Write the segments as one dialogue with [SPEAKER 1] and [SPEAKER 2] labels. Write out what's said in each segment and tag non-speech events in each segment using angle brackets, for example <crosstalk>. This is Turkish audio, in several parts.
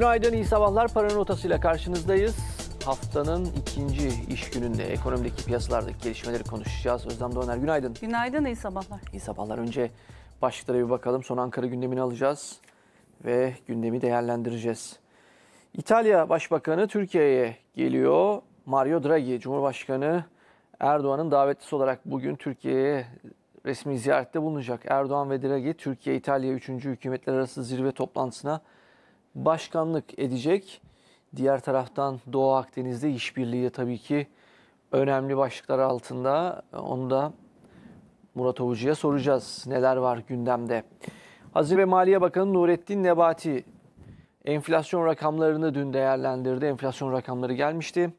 [SPEAKER 1] Günaydın, iyi sabahlar. Para ile karşınızdayız. Haftanın ikinci iş gününde ekonomideki piyasalardaki gelişmeleri konuşacağız. Özlem Doğaner, günaydın. Günaydın, iyi sabahlar. İyi sabahlar. Önce başlıklara bir bakalım. Son Ankara gündemini alacağız ve gündemi değerlendireceğiz. İtalya Başbakanı Türkiye'ye geliyor. Mario Draghi, Cumhurbaşkanı Erdoğan'ın davetlisi olarak bugün Türkiye'ye resmi ziyarette bulunacak. Erdoğan ve Draghi, Türkiye-İtalya 3. Hükümetler Arası Zirve toplantısına başkanlık edecek. Diğer taraftan Doğu Akdeniz'de işbirliği de tabii ki önemli başlıklar altında. Onu da Murat Ovucu'ya soracağız. Neler var gündemde? Hazine ve Maliye Bakanı Nurettin Nebati enflasyon rakamlarını dün değerlendirdi. Enflasyon rakamları gelmişti.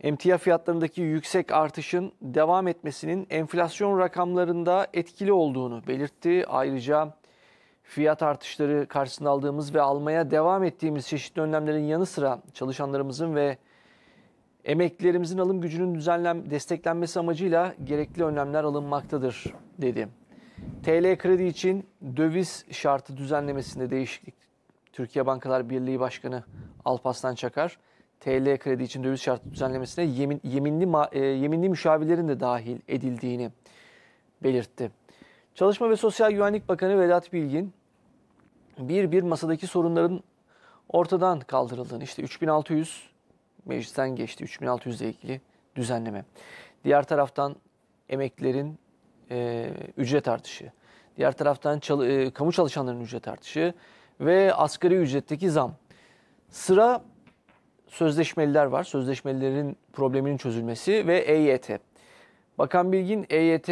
[SPEAKER 1] Emtia fiyatlarındaki yüksek artışın devam etmesinin enflasyon rakamlarında etkili olduğunu belirtti. Ayrıca fiyat artışları karşısında aldığımız ve almaya devam ettiğimiz çeşitli önlemlerin yanı sıra çalışanlarımızın ve emeklilerimizin alım gücünün düzenlen desteklenmesi amacıyla gerekli önlemler alınmaktadır dedi. TL kredi için döviz şartı düzenlemesinde değişiklik Türkiye Bankalar Birliği Başkanı Alpaslan Çakar TL kredi için döviz şartı düzenlemesine yemin, yeminli e, yeminli müşavirlerin de dahil edildiğini belirtti. Çalışma ve Sosyal Güvenlik Bakanı Vedat Bilgin bir bir masadaki sorunların ortadan kaldırıldığını, işte 3600 meclisten geçti 3600 ile ilgili düzenleme. Diğer taraftan emeklilerin e, ücret artışı, diğer taraftan çal- e, kamu çalışanların ücret artışı ve asgari ücretteki zam. Sıra sözleşmeliler var. Sözleşmelilerin probleminin çözülmesi ve EYT. Bakan Bilgin EYT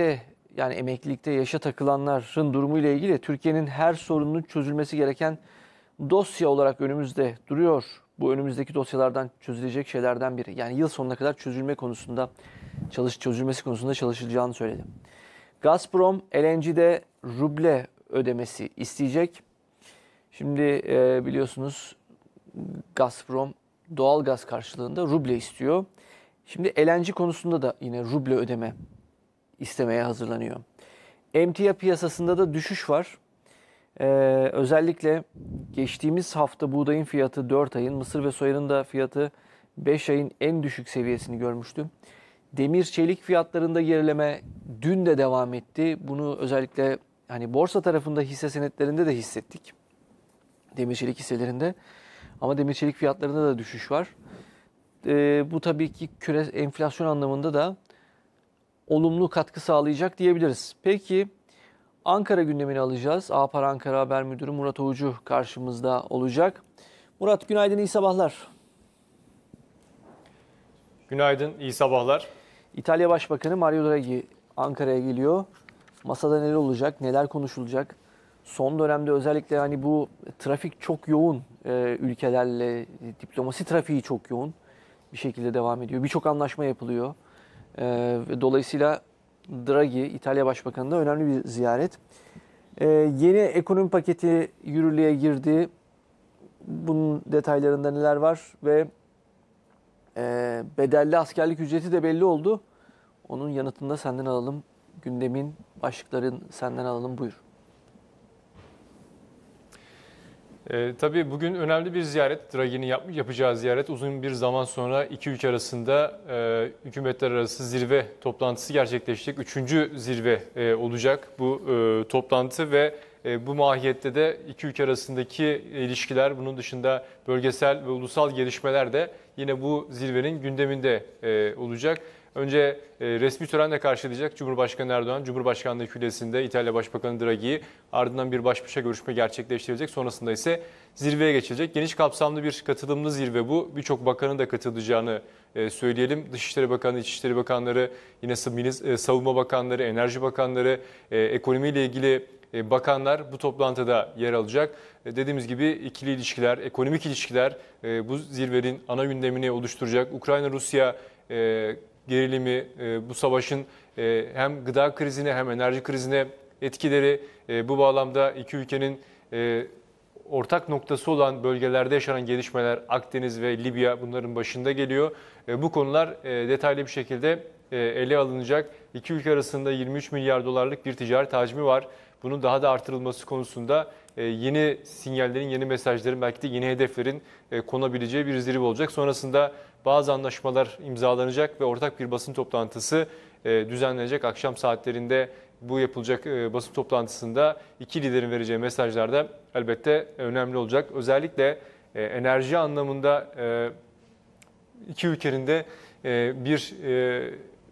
[SPEAKER 1] yani emeklilikte yaşa takılanların durumuyla ilgili Türkiye'nin her sorununun çözülmesi gereken dosya olarak önümüzde duruyor. Bu önümüzdeki dosyalardan çözülecek şeylerden biri. Yani yıl sonuna kadar çözülme konusunda çalış çözülmesi konusunda çalışılacağını söyledi. Gazprom LNG'de ruble ödemesi isteyecek. Şimdi e, biliyorsunuz Gazprom doğal gaz karşılığında ruble istiyor. Şimdi LNG konusunda da yine ruble ödeme istemeye hazırlanıyor. Emtia piyasasında da düşüş var. Ee, özellikle geçtiğimiz hafta buğdayın fiyatı 4 ayın, mısır ve soyanın da fiyatı 5 ayın en düşük seviyesini görmüştüm. Demir çelik fiyatlarında gerileme dün de devam etti. Bunu özellikle hani borsa tarafında hisse senetlerinde de hissettik. Demir çelik hisselerinde. Ama demir çelik fiyatlarında da düşüş var. Ee, bu tabii ki küre enflasyon anlamında da olumlu katkı sağlayacak diyebiliriz. Peki Ankara gündemini alacağız. Apar Ankara Haber Müdürü Murat Oğucu karşımızda olacak. Murat günaydın, iyi sabahlar.
[SPEAKER 2] Günaydın, iyi sabahlar.
[SPEAKER 1] İtalya Başbakanı Mario Draghi Ankara'ya geliyor. Masada neler olacak, neler konuşulacak? Son dönemde özellikle hani bu trafik çok yoğun e, ülkelerle, e, diplomasi trafiği çok yoğun bir şekilde devam ediyor. Birçok anlaşma yapılıyor. Ee, dolayısıyla Draghi, İtalya Başbakanı'na önemli bir ziyaret. Ee, yeni ekonomi paketi yürürlüğe girdi. Bunun detaylarında neler var ve e, bedelli askerlik ücreti de belli oldu. Onun yanıtını da senden alalım. Gündemin
[SPEAKER 2] başlıklarını senden alalım. Buyur. E, tabii bugün önemli bir ziyaret. Draghi'nin yap, yapacağı ziyaret uzun bir zaman sonra iki ülke arasında e, hükümetler arası zirve toplantısı gerçekleşecek. Üçüncü zirve e, olacak bu e, toplantı ve e, bu mahiyette de iki ülke arasındaki ilişkiler, bunun dışında bölgesel ve ulusal gelişmeler de yine bu zirvenin gündeminde e, olacak. Önce e, resmi törenle karşılayacak Cumhurbaşkanı Erdoğan, Cumhurbaşkanlığı Küllesi'nde İtalya Başbakanı Draghi'yi ardından bir baş başa görüşme gerçekleştirecek. Sonrasında ise zirveye geçilecek. Geniş kapsamlı bir katılımlı zirve bu. Birçok bakanın da katılacağını e, söyleyelim. Dışişleri Bakanı, İçişleri Bakanları, yine e, Savunma Bakanları, Enerji Bakanları, e, ekonomiyle ilgili e, bakanlar bu toplantıda yer alacak. E, dediğimiz gibi ikili ilişkiler, ekonomik ilişkiler bu zirvenin ana gündemini oluşturacak. Ukrayna-Rusya gerilimi, e, bu savaşın e, hem gıda krizine hem enerji krizine etkileri, e, bu bağlamda iki ülkenin ortak noktası olan bölgelerde yaşanan gelişmeler Akdeniz ve Libya bunların başında geliyor. Bu konular detaylı bir şekilde ele alınacak. İki ülke arasında 23 milyar dolarlık bir ticaret hacmi var. Bunun daha da artırılması konusunda yeni sinyallerin, yeni mesajların, belki de yeni hedeflerin konabileceği bir zirve olacak. Sonrasında bazı anlaşmalar imzalanacak ve ortak bir basın toplantısı e, düzenlenecek. Akşam saatlerinde bu yapılacak e, basın toplantısında iki liderin vereceği mesajlar da elbette önemli olacak. Özellikle e, enerji anlamında iki ülkenin de bir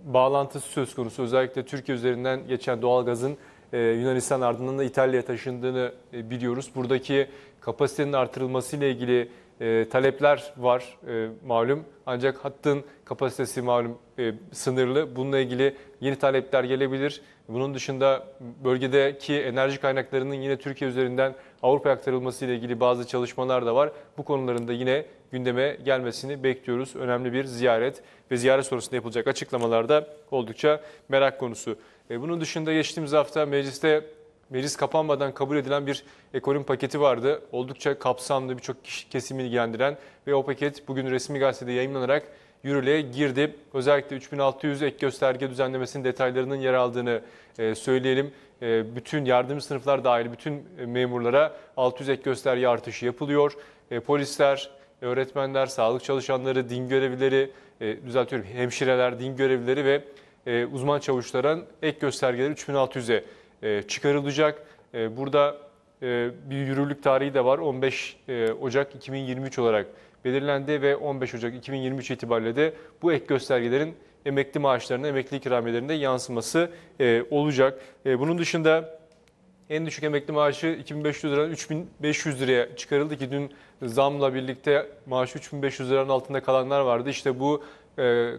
[SPEAKER 2] bağlantısı söz konusu. Özellikle Türkiye üzerinden geçen doğalgazın Yunanistan ardından da İtalya'ya taşındığını biliyoruz. Buradaki kapasitenin artırılması ile ilgili e, talepler var e, malum. Ancak hattın kapasitesi malum e, sınırlı. Bununla ilgili yeni talepler gelebilir. Bunun dışında bölgedeki enerji kaynaklarının yine Türkiye üzerinden Avrupa'ya aktarılması ile ilgili bazı çalışmalar da var. Bu konuların da yine gündeme gelmesini bekliyoruz. Önemli bir ziyaret ve ziyaret sonrasında yapılacak açıklamalarda oldukça merak konusu. E, bunun dışında geçtiğimiz hafta mecliste meclis kapanmadan kabul edilen bir ekonomi paketi vardı. Oldukça kapsamlı birçok kesimi ilgilendiren ve o paket bugün resmi gazetede yayınlanarak yürürlüğe girdi. Özellikle 3600 ek gösterge düzenlemesinin detaylarının yer aldığını e, söyleyelim. E, bütün yardım sınıflar dahil bütün e, memurlara 600 ek gösterge artışı yapılıyor. Polisler, öğretmenler, sağlık çalışanları, din görevlileri, düzeltiyorum hemşireler, din görevlileri ve uzman çavuşların ek göstergeleri 3600'e e, çıkarılacak. E, burada e, bir yürürlük tarihi de var. 15 Ocak 2023 olarak belirlendi ve 15 Ocak 2023 itibariyle de bu ek göstergelerin emekli maaşlarına, emekli ikramiyelerinde yansıması olacak. Bunun dışında en düşük emekli maaşı 2500 liradan 3500 liraya çıkarıldı ki dün zamla birlikte maaşı 3500 liranın altında kalanlar vardı. İşte bu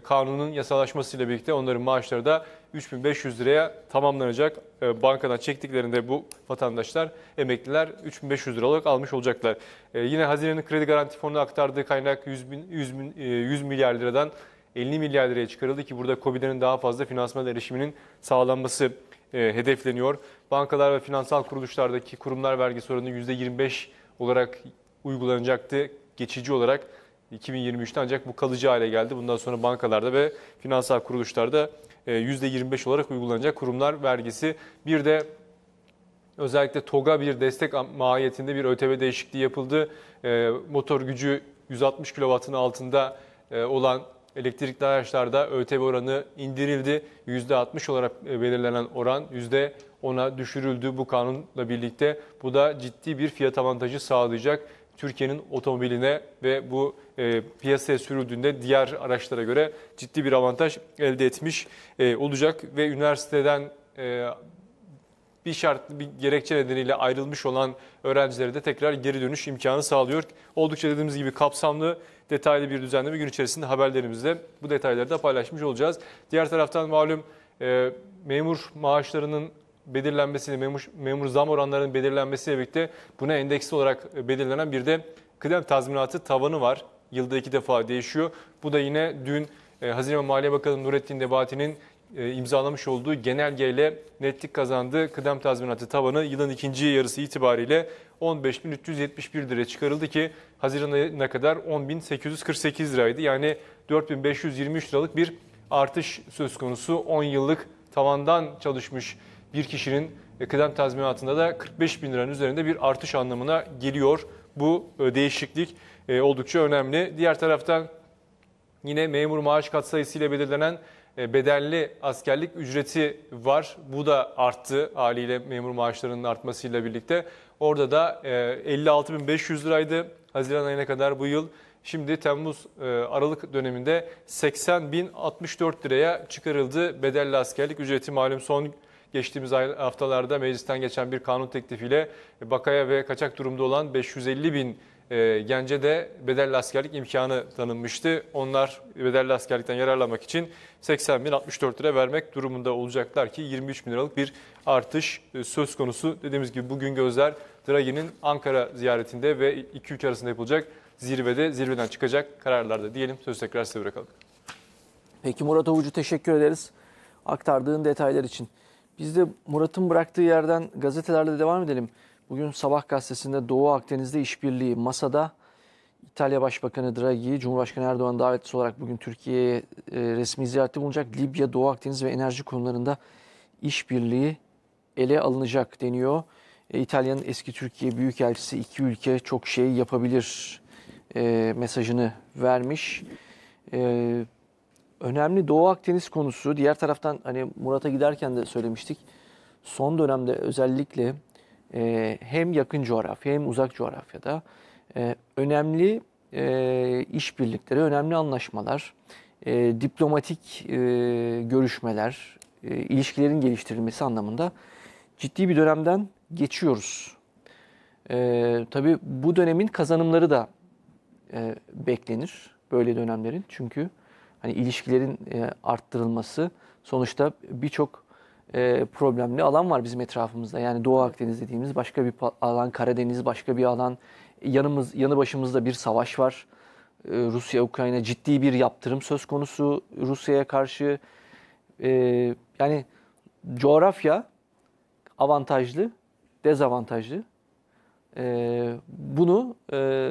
[SPEAKER 2] kanunun yasalaşmasıyla birlikte onların maaşları da 3500 liraya tamamlanacak. Ee, bankadan çektiklerinde bu vatandaşlar, emekliler 3500 liralık almış olacaklar. Ee, yine Hazine'nin kredi garanti fonuna aktardığı kaynak 100, bin, 100, bin, 100 e, milyar liradan 50 milyar liraya çıkarıldı ki burada COBİ'lerin daha fazla finansman erişiminin sağlanması e, hedefleniyor. Bankalar ve finansal kuruluşlardaki kurumlar vergisi oranı %25 olarak uygulanacaktı geçici olarak. 2023'te ancak bu kalıcı hale geldi. Bundan sonra bankalarda ve finansal kuruluşlarda %25 e, olarak uygulanacak kurumlar vergisi. Bir de özellikle TOG'a bir destek mahiyetinde bir ÖTV değişikliği yapıldı. E, motor gücü 160 kW'ın altında e, olan elektrikli araçlarda ÖTV oranı indirildi. %60 olarak belirlenen oran %10'a düşürüldü bu kanunla birlikte. Bu da ciddi bir fiyat avantajı sağlayacak. Türkiye'nin otomobiline ve bu e, piyasaya sürüldüğünde diğer araçlara göre ciddi bir avantaj elde etmiş e, olacak ve üniversiteden e, bir şart, bir gerekçe nedeniyle ayrılmış olan öğrencilere de tekrar geri dönüş imkanı sağlıyor. Oldukça dediğimiz gibi kapsamlı, detaylı bir düzenleme gün içerisinde haberlerimizde bu detayları da paylaşmış olacağız. Diğer taraftan malum e, memur maaşlarının belirlenmesini, memur, memur zam oranlarının belirlenmesiyle birlikte buna endeksli olarak e, belirlenen bir de kıdem tazminatı tavanı var. Yılda iki defa değişiyor. Bu da yine dün e, Hazine ve Maliye Bakanı Nurettin Nebati'nin e, imzalamış olduğu genelgeyle netlik kazandı. Kıdem tazminatı tavanı yılın ikinci yarısı itibariyle 15.371 liraya çıkarıldı ki Haziran'a kadar 10.848 liraydı. Yani 4.523 liralık bir artış söz konusu 10 yıllık tavandan çalışmış bir kişinin e, kıdem tazminatında da 45 bin liranın üzerinde bir artış anlamına geliyor. Bu e, değişiklik e, oldukça önemli. Diğer taraftan yine memur maaş katsayısı ile belirlenen bedelli askerlik ücreti var. Bu da arttı haliyle memur maaşlarının artmasıyla birlikte. Orada da 56.500 liraydı Haziran ayına kadar bu yıl. Şimdi Temmuz Aralık döneminde 80.064 liraya çıkarıldı bedelli askerlik ücreti malum son Geçtiğimiz haftalarda meclisten geçen bir kanun teklifiyle bakaya ve kaçak durumda olan 550 bin e, gence de bedelli askerlik imkanı tanınmıştı. Onlar bedelli askerlikten yararlanmak için 80 bin 64 lira vermek durumunda olacaklar ki 23 bin liralık bir artış e, söz konusu. Dediğimiz gibi bugün gözler Draghi'nin Ankara ziyaretinde ve iki ülke arasında yapılacak zirvede zirveden çıkacak kararlarda diyelim. Söz tekrar size bırakalım.
[SPEAKER 1] Peki Murat Ovucu teşekkür ederiz aktardığın detaylar için. Biz de Murat'ın bıraktığı yerden gazetelerle devam edelim. Bugün Sabah gazetesinde Doğu Akdeniz'de işbirliği masada İtalya Başbakanı Draghi, Cumhurbaşkanı Erdoğan davetlisi olarak bugün Türkiye'ye e, resmi ziyareti bulunacak. Libya, Doğu Akdeniz ve enerji konularında işbirliği ele alınacak deniyor. E, İtalya'nın eski Türkiye Büyükelçisi iki ülke çok şey yapabilir e, mesajını vermiş. E, önemli Doğu Akdeniz konusu. Diğer taraftan hani Murat'a giderken de söylemiştik. Son dönemde özellikle e, hem yakın coğrafya hem uzak coğrafyada e, önemli e, işbirlikleri, önemli anlaşmalar, e, diplomatik e, görüşmeler, e, ilişkilerin geliştirilmesi anlamında ciddi bir dönemden geçiyoruz. E, tabii bu dönemin kazanımları da e, beklenir böyle dönemlerin. Çünkü hani ilişkilerin e, arttırılması sonuçta birçok e, problemli alan var bizim etrafımızda. Yani Doğu Akdeniz dediğimiz başka bir alan, Karadeniz başka bir alan. Yanımız yanı başımızda bir savaş var. E, Rusya Ukrayna ciddi bir yaptırım söz konusu Rusya'ya karşı. E, yani coğrafya avantajlı, dezavantajlı. E, bunu e,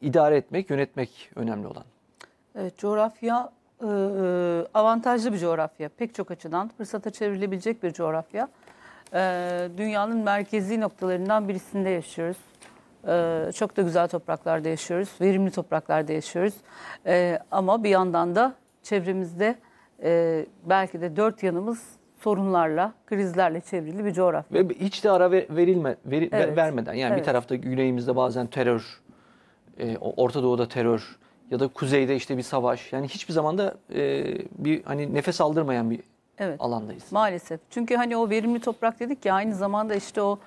[SPEAKER 1] idare etmek, yönetmek önemli olan.
[SPEAKER 3] Evet, coğrafya e, e, avantajlı bir coğrafya. Pek çok açıdan fırsata çevrilebilecek bir coğrafya. E, dünyanın merkezi noktalarından birisinde yaşıyoruz. E, çok da güzel topraklarda yaşıyoruz. Verimli topraklarda yaşıyoruz. E, ama bir yandan da çevremizde e, belki de dört yanımız sorunlarla, krizlerle çevrili bir
[SPEAKER 1] coğrafya. Ve hiç de ara verilme veri, evet. vermeden yani evet. bir tarafta güneyimizde bazen terör, e, Orta Doğu'da terör, ya da kuzeyde işte bir savaş. Yani hiçbir zaman da e, bir hani nefes aldırmayan bir evet. alandayız.
[SPEAKER 3] Maalesef. Çünkü hani o verimli toprak dedik ya aynı zamanda işte o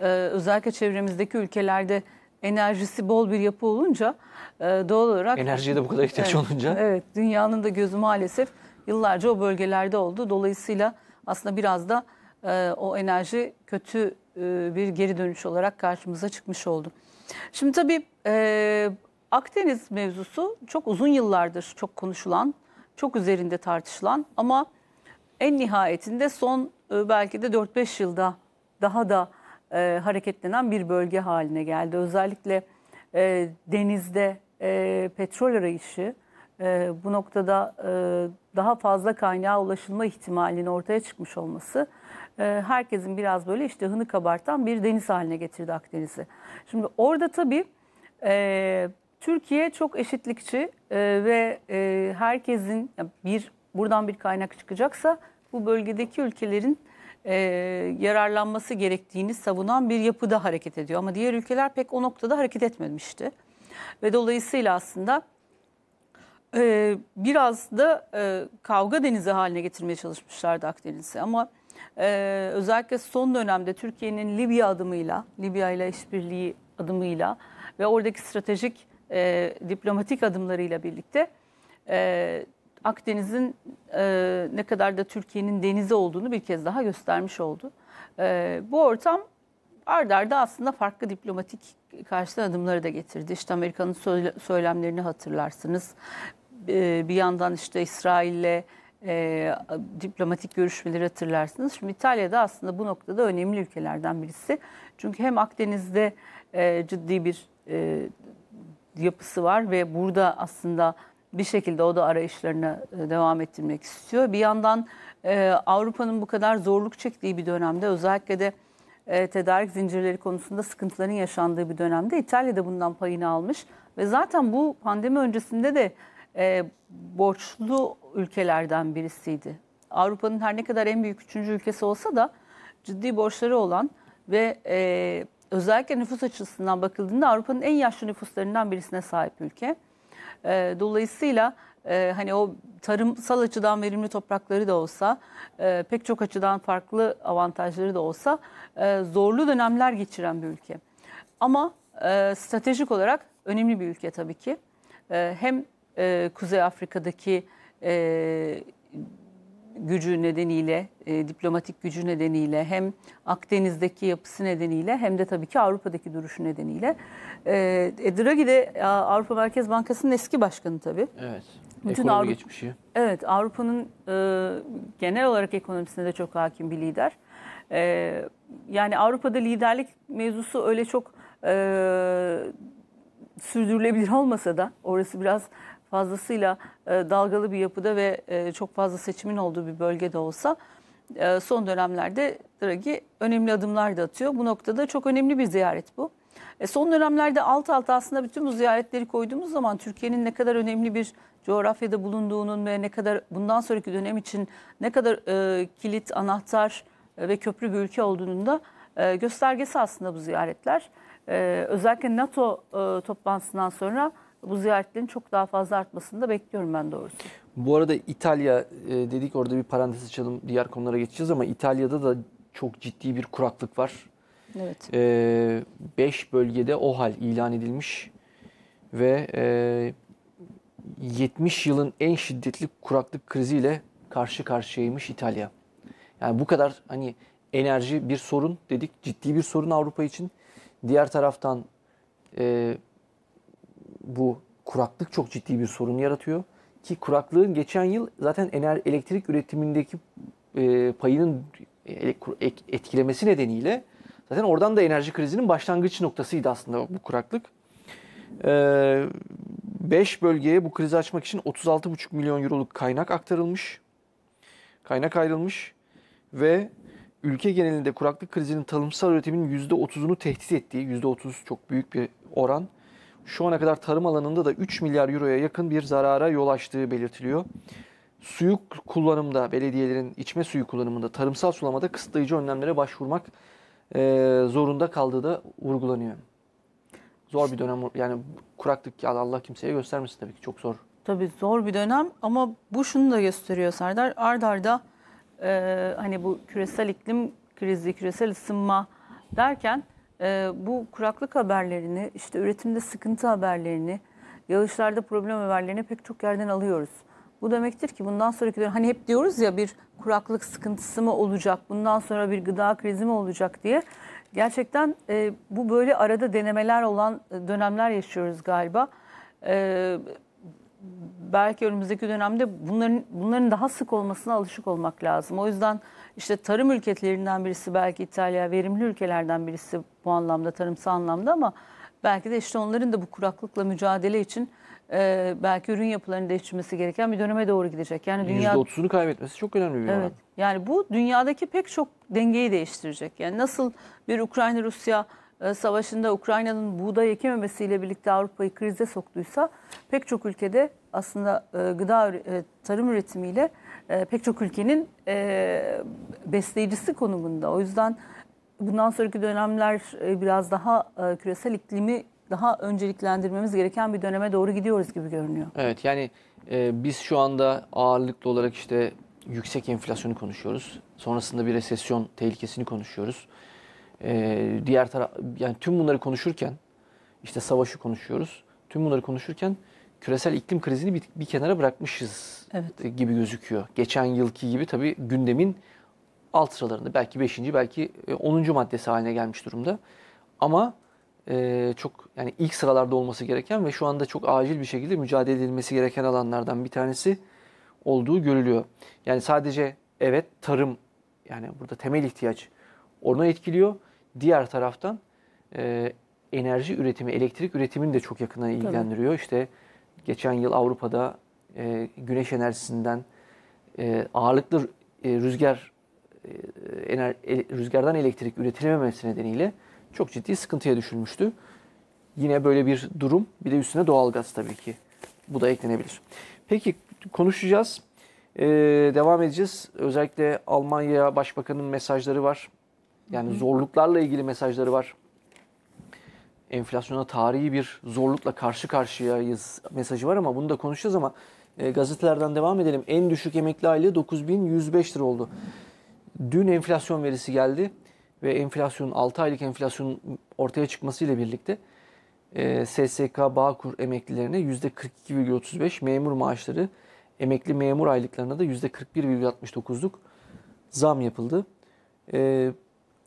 [SPEAKER 3] e, özellikle çevremizdeki ülkelerde enerjisi bol bir yapı olunca e, doğal olarak... Enerjiye de bu kadar ihtiyaç evet, olunca. Evet, dünyanın da gözü maalesef yıllarca o bölgelerde oldu. Dolayısıyla aslında biraz da e, o enerji kötü e, bir geri dönüş olarak karşımıza çıkmış oldu. Şimdi tabii e, Akdeniz mevzusu çok uzun yıllardır çok konuşulan, çok üzerinde tartışılan ama en nihayetinde son e, belki de 4-5 yılda daha da e, hareketlenen bir bölge haline geldi. Özellikle e, denizde e, petrol arayışı e, bu noktada e, daha fazla kaynağa ulaşılma ihtimalinin ortaya çıkmış olması e, herkesin biraz böyle işte iştahını kabartan bir deniz haline getirdi Akdeniz'i. Şimdi orada tabii e, Türkiye çok eşitlikçi e, ve e, herkesin bir buradan bir kaynak çıkacaksa bu bölgedeki ülkelerin e, yararlanması gerektiğini savunan bir yapıda hareket ediyor. Ama diğer ülkeler pek o noktada hareket etmemişti. Ve dolayısıyla aslında e, biraz da e, kavga denizi haline getirmeye çalışmışlardı Akdeniz'i. Ama e, özellikle son dönemde Türkiye'nin Libya adımıyla, Libya ile işbirliği adımıyla ve oradaki stratejik e, diplomatik adımlarıyla birlikte e, Akdeniz'in e, ne kadar da Türkiye'nin denizi olduğunu bir kez daha göstermiş oldu. E, bu ortam ard arda aslında farklı diplomatik karşıdan adımları da getirdi. İşte Amerika'nın söylemlerini hatırlarsınız. E, bir yandan işte İsrail'le e, diplomatik görüşmeleri hatırlarsınız. Şimdi İtalya da aslında bu noktada önemli ülkelerden birisi. Çünkü hem Akdeniz'de e, ciddi bir e, yapısı var ve burada aslında bir şekilde o da arayışlarına e, devam ettirmek istiyor. Bir yandan e, Avrupa'nın bu kadar zorluk çektiği bir dönemde özellikle de e, tedarik zincirleri konusunda sıkıntıların yaşandığı bir dönemde İtalya da bundan payını almış. Ve zaten bu pandemi öncesinde de borçlu ülkelerden birisiydi. Avrupa'nın her ne kadar en büyük üçüncü ülkesi olsa da ciddi borçları olan ve... E, özellikle nüfus açısından bakıldığında Avrupa'nın en yaşlı nüfuslarından birisine sahip ülke. E, dolayısıyla e, hani o tarımsal açıdan verimli toprakları da olsa, e, pek çok açıdan farklı avantajları da olsa e, zorlu dönemler geçiren bir ülke. Ama e, stratejik olarak önemli bir ülke tabii ki. E, hem e, Kuzey Afrika'daki e, gücü nedeniyle, e, diplomatik gücü nedeniyle hem Akdeniz'deki yapısı nedeniyle hem de tabii ki Avrupa'daki duruşu nedeniyle. E, e Draghi de e, Avrupa Merkez Bankası'nın eski başkanı tabii. Evet. Bütün Avrupa geçmişi. Evet, Avrupa'nın e, genel olarak ekonomisine de çok hakim bir lider. E, yani Avrupa'da liderlik mevzusu öyle çok e, sürdürülebilir olmasa da orası biraz fazlasıyla e, dalgalı bir yapıda ve e, çok fazla seçimin olduğu bir bölgede olsa e, son dönemlerde Draghi önemli adımlar da atıyor. Bu noktada çok önemli bir ziyaret bu. E, son dönemlerde alt alta aslında bütün bu ziyaretleri koyduğumuz zaman Türkiye'nin ne kadar önemli bir coğrafyada bulunduğunun ve ne kadar bundan sonraki dönem için ne kadar e, kilit, anahtar e, ve köprü bir ülke olduğunun da e, göstergesi aslında bu ziyaretler. E, özellikle NATO e, toplantısından sonra bu ziyaretlerin çok daha fazla artmasını da bekliyorum ben doğrusu.
[SPEAKER 1] Bu arada İtalya e, dedik orada bir parantez açalım diğer konulara geçeceğiz ama İtalya'da da çok ciddi bir kuraklık var. Evet. e, beş bölgede o hal ilan edilmiş ve e, 70 yılın en şiddetli kuraklık kriziyle karşı karşıyaymış İtalya. Yani bu kadar hani enerji bir sorun dedik ciddi bir sorun Avrupa için. Diğer taraftan e, bu kuraklık çok ciddi bir sorun yaratıyor. Ki kuraklığın geçen yıl zaten ener elektrik üretimindeki e, payının e, etkilemesi nedeniyle zaten oradan da enerji krizinin başlangıç noktasıydı aslında bu kuraklık. 5 ee, bölgeye bu krizi açmak için 36,5 milyon euroluk kaynak aktarılmış. Kaynak ayrılmış ve ülke genelinde kuraklık krizinin tarımsal üretimin %30'unu tehdit ettiği, %30 çok büyük bir oran şu ana kadar tarım alanında da 3 milyar euroya yakın bir zarara yol açtığı belirtiliyor. Suyu kullanımda, belediyelerin içme suyu kullanımında, tarımsal sulamada kısıtlayıcı önlemlere başvurmak e, zorunda kaldığı da vurgulanıyor. Zor bir dönem, yani kuraklık ya Allah kimseye göstermesin tabii ki çok zor.
[SPEAKER 3] Tabii zor bir dönem ama bu şunu da gösteriyor Serdar. Ard arda e, hani bu küresel iklim krizi, küresel ısınma derken e, bu kuraklık haberlerini, işte üretimde sıkıntı haberlerini, yağışlarda problem haberlerini pek çok yerden alıyoruz. Bu demektir ki bundan sonraki dönem hani hep diyoruz ya bir kuraklık sıkıntısı mı olacak, bundan sonra bir gıda krizi mi olacak diye. Gerçekten e, bu böyle arada denemeler olan dönemler yaşıyoruz galiba. E, belki önümüzdeki dönemde bunların bunların daha sık olmasına alışık olmak lazım. O yüzden işte tarım ülkelerinden birisi belki İtalya verimli ülkelerden birisi bu anlamda tarımsal anlamda ama belki de işte onların da bu kuraklıkla mücadele için e, belki ürün yapılarını değiştirmesi gereken bir döneme doğru gidecek. Yani dünya %30'unu
[SPEAKER 1] kaybetmesi çok önemli bir evet. oran.
[SPEAKER 3] Yani bu dünyadaki pek çok dengeyi değiştirecek. Yani nasıl bir Ukrayna Rusya e, savaşında Ukrayna'nın buğday ekememesiyle birlikte Avrupa'yı krize soktuysa pek çok ülkede aslında e, gıda e, tarım üretimiyle e, pek çok ülkenin e, besleyicisi konumunda. O yüzden bundan sonraki dönemler e, biraz daha küresel iklimi daha önceliklendirmemiz gereken bir döneme doğru gidiyoruz gibi görünüyor.
[SPEAKER 1] Evet yani biz şu anda ağırlıklı olarak işte yüksek enflasyonu konuşuyoruz. Sonrasında bir resesyon tehlikesini konuşuyoruz. diğer taraf yani tüm bunları konuşurken işte savaşı konuşuyoruz. Tüm bunları konuşurken küresel iklim krizini bir, bir kenara bırakmışız evet. gibi gözüküyor. Geçen yılki gibi tabii gündemin alt sıralarında belki 5. belki 10. E, maddesi haline gelmiş durumda. Ama e, çok yani ilk sıralarda olması gereken ve şu anda çok acil bir şekilde mücadele edilmesi gereken alanlardan bir tanesi olduğu görülüyor. Yani sadece evet tarım yani burada temel ihtiyaç onu etkiliyor. Diğer taraftan e, enerji üretimi, elektrik üretimini de çok yakından ilgilendiriyor. Tabii. İşte Geçen yıl Avrupa'da e, güneş enerjisinden e, ağırlıklı e, rüzgar e, ener, e, rüzgardan elektrik üretilememesi nedeniyle çok ciddi sıkıntıya düşülmüştü. Yine böyle bir durum. Bir de üstüne doğalgaz tabii ki. Bu da eklenebilir. Peki konuşacağız. Ee, devam edeceğiz. Özellikle Almanya Başbakanı'nın mesajları var. Yani zorluklarla ilgili mesajları var enflasyona tarihi bir zorlukla karşı karşıyayız mesajı var ama bunu da konuşacağız ama e, gazetelerden devam edelim. En düşük emekli aylığı 9105 lira oldu. Dün enflasyon verisi geldi ve enflasyon 6 aylık enflasyon ortaya çıkmasıyla birlikte e, SSK Bağkur emeklilerine %42,35 memur maaşları emekli memur aylıklarına da %41,69'luk zam yapıldı. E,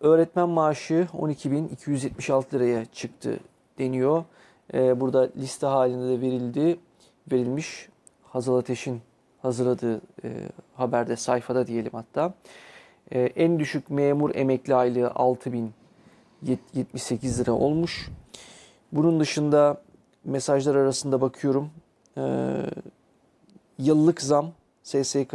[SPEAKER 1] Öğretmen maaşı 12.276 liraya çıktı deniyor. Ee, burada liste halinde de verildi, verilmiş Hazal Ateş'in hazırladığı e, haberde, sayfada diyelim hatta. E, en düşük memur emekli aylığı 6.078 lira olmuş. Bunun dışında mesajlar arasında bakıyorum. E, yıllık zam SSK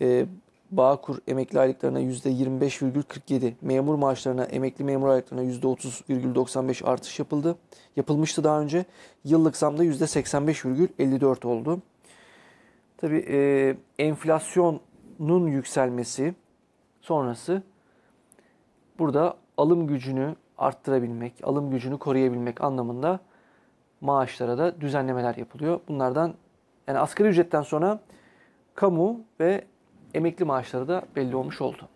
[SPEAKER 1] e, Bağkur emekli aylıklarına %25,47, memur maaşlarına emekli memur aylıklarına %30,95 artış yapıldı. Yapılmıştı daha önce. Yıllık zamda %85,54 oldu. Tabii e, enflasyonun yükselmesi sonrası burada alım gücünü arttırabilmek, alım gücünü koruyabilmek anlamında maaşlara da düzenlemeler yapılıyor. Bunlardan yani asgari ücretten sonra kamu ve emekli maaşları da belli olmuş oldu.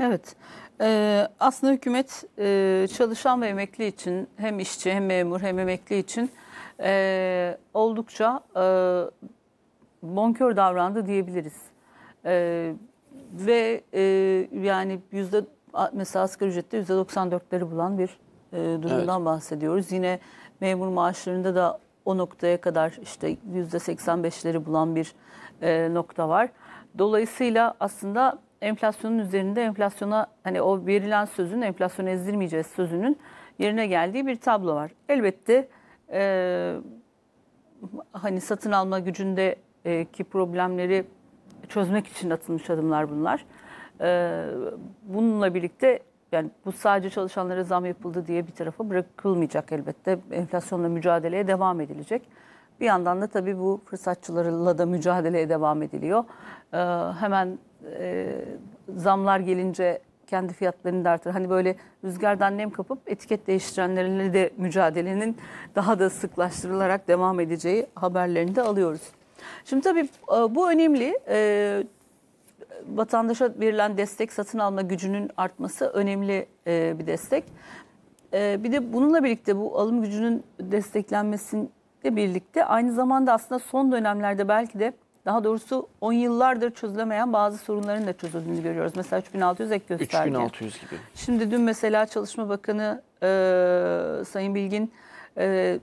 [SPEAKER 3] Evet. Ee, aslında hükümet e, çalışan ve emekli için hem işçi hem memur hem emekli için e, oldukça e, bonkör davrandı diyebiliriz. E, ve e, yani yüzde mesela asgari ücrette yüzde 94'leri bulan bir e, durumdan evet. bahsediyoruz. Yine memur maaşlarında da o noktaya kadar işte yüzde 85'leri bulan bir e, nokta var. Dolayısıyla aslında enflasyonun üzerinde enflasyona hani o verilen sözün enflasyonu ezdirmeyeceğiz sözünün yerine geldiği bir tablo var. Elbette e, hani satın alma gücünde e, ki problemleri çözmek için atılmış adımlar bunlar. E, bununla birlikte yani bu sadece çalışanlara zam yapıldı diye bir tarafa bırakılmayacak elbette. Enflasyonla mücadeleye devam edilecek. Bir yandan da tabii bu fırsatçılarla da mücadeleye devam ediliyor. Ee, hemen e, zamlar gelince kendi fiyatlarını da artır. Hani böyle rüzgardan nem kapıp etiket değiştirenlerle de mücadelenin daha da sıklaştırılarak devam edeceği haberlerini de alıyoruz. Şimdi tabii e, bu önemli. E, vatandaşa verilen destek satın alma gücünün artması önemli e, bir destek. E, bir de bununla birlikte bu alım gücünün desteklenmesinin de birlikte aynı zamanda aslında son dönemlerde belki de daha doğrusu 10 yıllardır çözülemeyen bazı sorunların da çözüldüğünü görüyoruz. Mesela 3600 ek gösterdi. 3600 gibi. Şimdi dün mesela Çalışma Bakanı e, Sayın Bilgin e,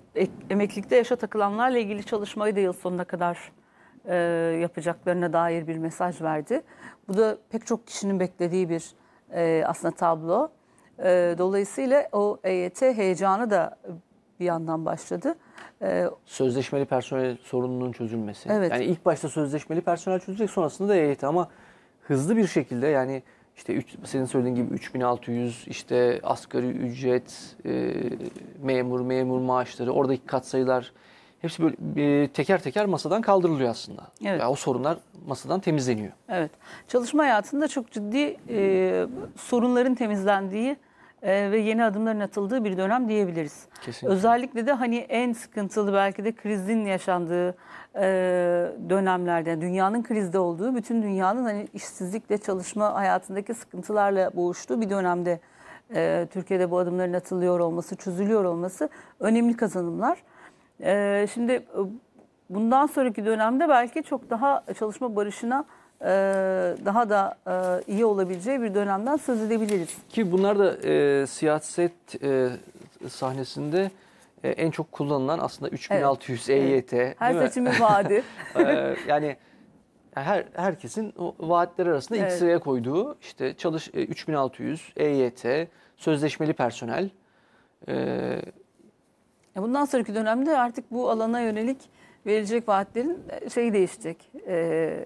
[SPEAKER 3] emeklilikte yaşa takılanlarla ilgili çalışmayı da yıl sonuna kadar e, yapacaklarına dair bir mesaj verdi. Bu da pek çok kişinin beklediği bir e, aslında tablo. E, dolayısıyla o EYT heyecanı da bir yandan başladı.
[SPEAKER 1] E, sözleşmeli personel sorununun çözülmesi. Evet. Yani ilk başta sözleşmeli personel çözülecek sonrasında da EYT ama hızlı bir şekilde yani işte üç, senin söylediğin gibi 3600 işte asgari ücret, e, memur, memur maaşları, oradaki katsayılar hepsi böyle e, teker teker masadan kaldırılıyor aslında. Evet. Yani o sorunlar masadan temizleniyor.
[SPEAKER 3] Evet. Çalışma hayatında çok ciddi e, sorunların temizlendiği e, ve yeni adımların atıldığı bir dönem diyebiliriz. Kesinlikle. Özellikle de hani en sıkıntılı belki de krizin yaşandığı e, dönemlerde, dünyanın krizde olduğu, bütün dünyanın hani işsizlikle çalışma hayatındaki sıkıntılarla boğuştuğu bir dönemde e, Türkiye'de bu adımların atılıyor olması, çözülüyor olması önemli kazanımlar. şimdi bundan sonraki dönemde belki çok daha çalışma barışına e, daha da e, iyi olabileceği bir dönemden söz edebiliriz.
[SPEAKER 1] Ki bunlar da e, siyaset e, sahnesinde e, en çok kullanılan aslında 3600 evet. EYT. Her seçim vaadi. <laughs> E, yani her herkesin o vaatler arasında evet. ilk sıraya koyduğu işte çalış e, 3600 EYT, sözleşmeli personel. E, Bundan sonraki
[SPEAKER 3] dönemde artık bu alana yönelik verilecek vaatlerin şeyi değişecek. E,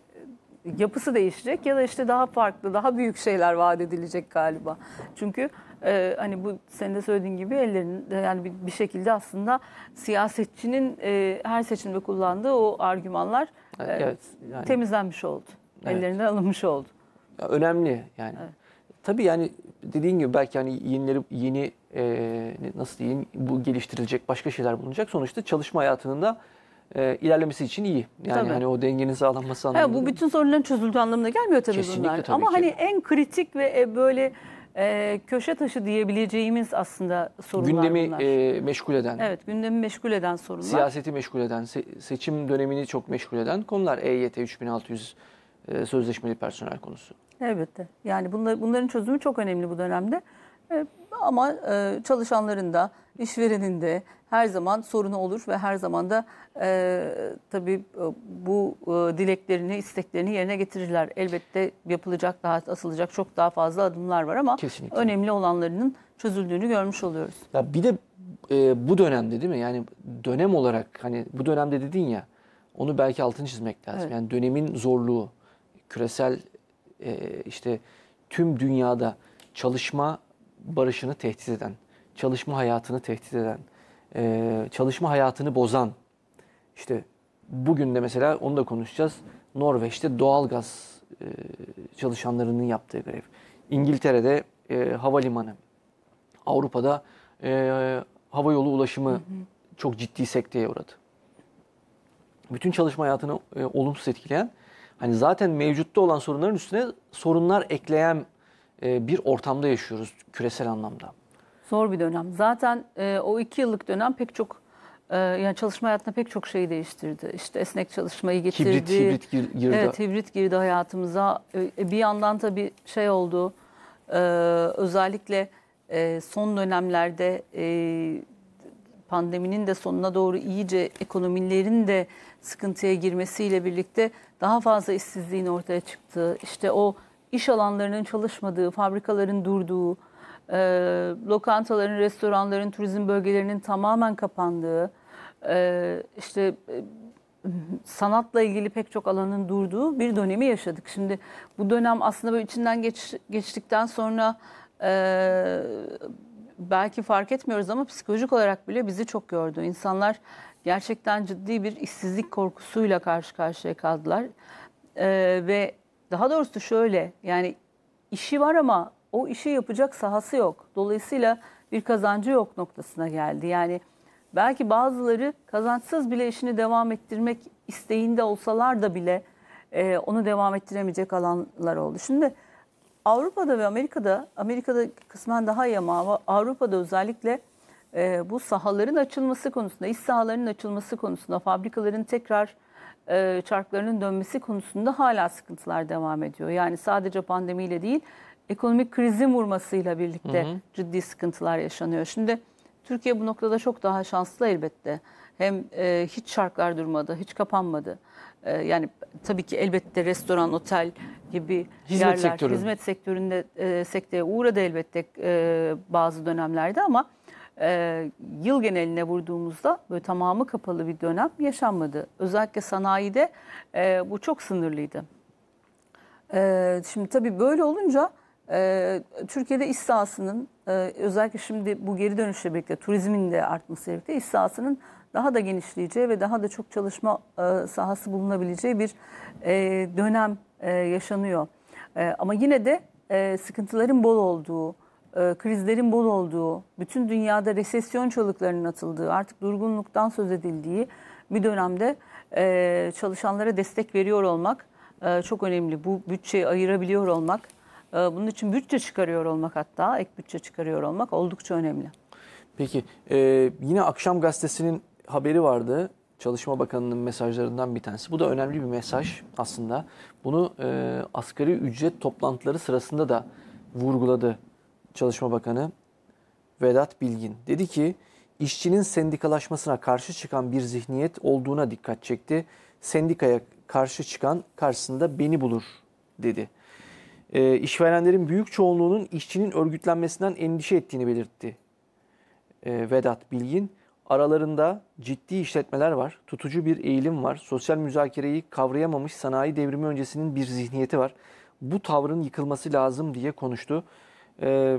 [SPEAKER 3] yapısı değişecek ya da işte daha farklı, daha büyük şeyler vaat edilecek galiba. Çünkü e, hani bu senin de söylediğin gibi ellerin yani bir, bir şekilde aslında siyasetçinin e, her seçimde kullandığı o argümanlar e, evet, yani. temizlenmiş oldu. Evet. Ellerinden
[SPEAKER 1] alınmış oldu. Ya, önemli yani. Evet. Tabii yani dediğin gibi belki hani yenileri yeni e, nasıl diyeyim bu geliştirilecek başka şeyler bulunacak. Sonuçta çalışma hayatının da e, ilerlemesi için iyi. Yani hani o dengenin sağlanması anlamında. Ha, bu
[SPEAKER 3] bütün sorunların çözüldüğü anlamına gelmiyor tabii Kesinlikle bunlar. Tabii Ama ki. hani en kritik ve e, böyle e, köşe taşı diyebileceğimiz aslında sorunlar gündemi, bunlar.
[SPEAKER 1] Gündemi meşgul eden.
[SPEAKER 3] Evet gündemi meşgul
[SPEAKER 1] eden sorunlar. Siyaseti meşgul eden, se seçim dönemini çok meşgul eden konular EYT 3600 e, sözleşmeli personel konusu.
[SPEAKER 3] Elbette yani bunlar, bunların çözümü çok önemli bu dönemde. E, ama e, çalışanların da, işverenin de her zaman sorunu olur ve her zaman da e, tabii e, bu e, dileklerini, isteklerini yerine getirirler. Elbette yapılacak, daha asılacak çok daha fazla adımlar var ama Kesinlikle. önemli olanlarının
[SPEAKER 1] çözüldüğünü görmüş oluyoruz. Ya bir de e, bu dönemde değil mi? Yani dönem olarak hani bu dönemde dedin ya onu belki altını çizmek lazım. Evet. Yani dönemin zorluğu, küresel e, işte tüm dünyada çalışma barışını tehdit eden, çalışma hayatını tehdit eden, e, çalışma hayatını bozan, işte bugün de mesela onu da konuşacağız. Norveç'te doğalgaz e, çalışanlarının yaptığı grev. İngiltere'de e, havalimanı, Avrupa'da e, hava yolu ulaşımı çok ciddi sekteye uğradı. Bütün çalışma hayatını olumsuz etkileyen, hani zaten mevcutta olan sorunların üstüne sorunlar ekleyen e, bir ortamda yaşıyoruz küresel anlamda.
[SPEAKER 3] Zor bir dönem. Zaten e, o iki yıllık dönem pek çok e, yani çalışma hayatına pek çok şeyi değiştirdi. İşte esnek çalışmayı getirdi. Hibrit, hibrit gir, girdi. Evet hibrit girdi hayatımıza. E, e, bir yandan tabii şey oldu. E, özellikle e, son dönemlerde e, pandeminin de sonuna doğru iyice ekonomilerin de sıkıntıya girmesiyle birlikte daha fazla işsizliğin ortaya çıktığı, işte o iş alanlarının çalışmadığı, fabrikaların durduğu, e, lokantaların, restoranların, turizm bölgelerinin tamamen kapandığı, e, işte e, sanatla ilgili pek çok alanın durduğu bir dönemi yaşadık. Şimdi bu dönem aslında böyle içinden geç, geçtikten sonra e, belki fark etmiyoruz ama psikolojik olarak bile bizi çok gördü. İnsanlar gerçekten ciddi bir işsizlik korkusuyla karşı karşıya kaldılar. E, ve daha doğrusu şöyle yani işi var ama o işi yapacak sahası yok. Dolayısıyla bir kazancı yok noktasına geldi. Yani belki bazıları kazançsız bile işini devam ettirmek isteğinde olsalar da bile e, onu devam ettiremeyecek alanlar oldu. Şimdi Avrupa'da ve Amerika'da, Amerika'da kısmen daha iyi ama Avrupa'da özellikle e, bu sahaların açılması konusunda, iş sahalarının açılması konusunda, fabrikaların tekrar e, çarklarının dönmesi konusunda hala sıkıntılar devam ediyor. Yani sadece pandemiyle değil ekonomik krizin vurmasıyla birlikte hı hı. ciddi sıkıntılar yaşanıyor. Şimdi Türkiye bu noktada çok daha şanslı elbette. Hem e, hiç çarklar durmadı, hiç kapanmadı. E, yani tabii ki elbette restoran, otel gibi hizmet yerler, sektörü. hizmet sektöründe e, sekteye uğradı elbette e, bazı dönemlerde ama e, yıl geneline vurduğumuzda böyle tamamı kapalı bir dönem yaşanmadı. Özellikle sanayide e, bu çok sınırlıydı. E, şimdi tabii böyle olunca e, Türkiye'de iş e, özellikle şimdi bu geri dönüşle birlikte turizmin de artması birlikte iş daha da genişleyeceği ve daha da çok çalışma e, sahası bulunabileceği bir e, dönem e, yaşanıyor. E, ama yine de e, sıkıntıların bol olduğu, e, krizlerin bol olduğu, bütün dünyada resesyon çalıklarının atıldığı, artık durgunluktan söz edildiği bir dönemde e, çalışanlara destek veriyor olmak e, çok önemli. Bu bütçeyi ayırabiliyor olmak, bunun için bütçe çıkarıyor olmak hatta, ek
[SPEAKER 1] bütçe çıkarıyor olmak oldukça önemli. Peki yine akşam gazetesinin haberi vardı. Çalışma Bakanı'nın mesajlarından bir tanesi. Bu da önemli bir mesaj aslında. Bunu e, asgari ücret toplantıları sırasında da vurguladı Çalışma Bakanı Vedat Bilgin dedi ki işçinin sendikalaşmasına karşı çıkan bir zihniyet olduğuna dikkat çekti. Sendikaya karşı çıkan karşısında beni bulur dedi. E, işverenlerin büyük çoğunluğunun işçinin örgütlenmesinden endişe ettiğini belirtti. E, Vedat Bilgin aralarında ciddi işletmeler var, tutucu bir eğilim var, sosyal müzakereyi kavrayamamış sanayi devrimi öncesinin bir zihniyeti var. Bu tavrın yıkılması lazım diye konuştu e,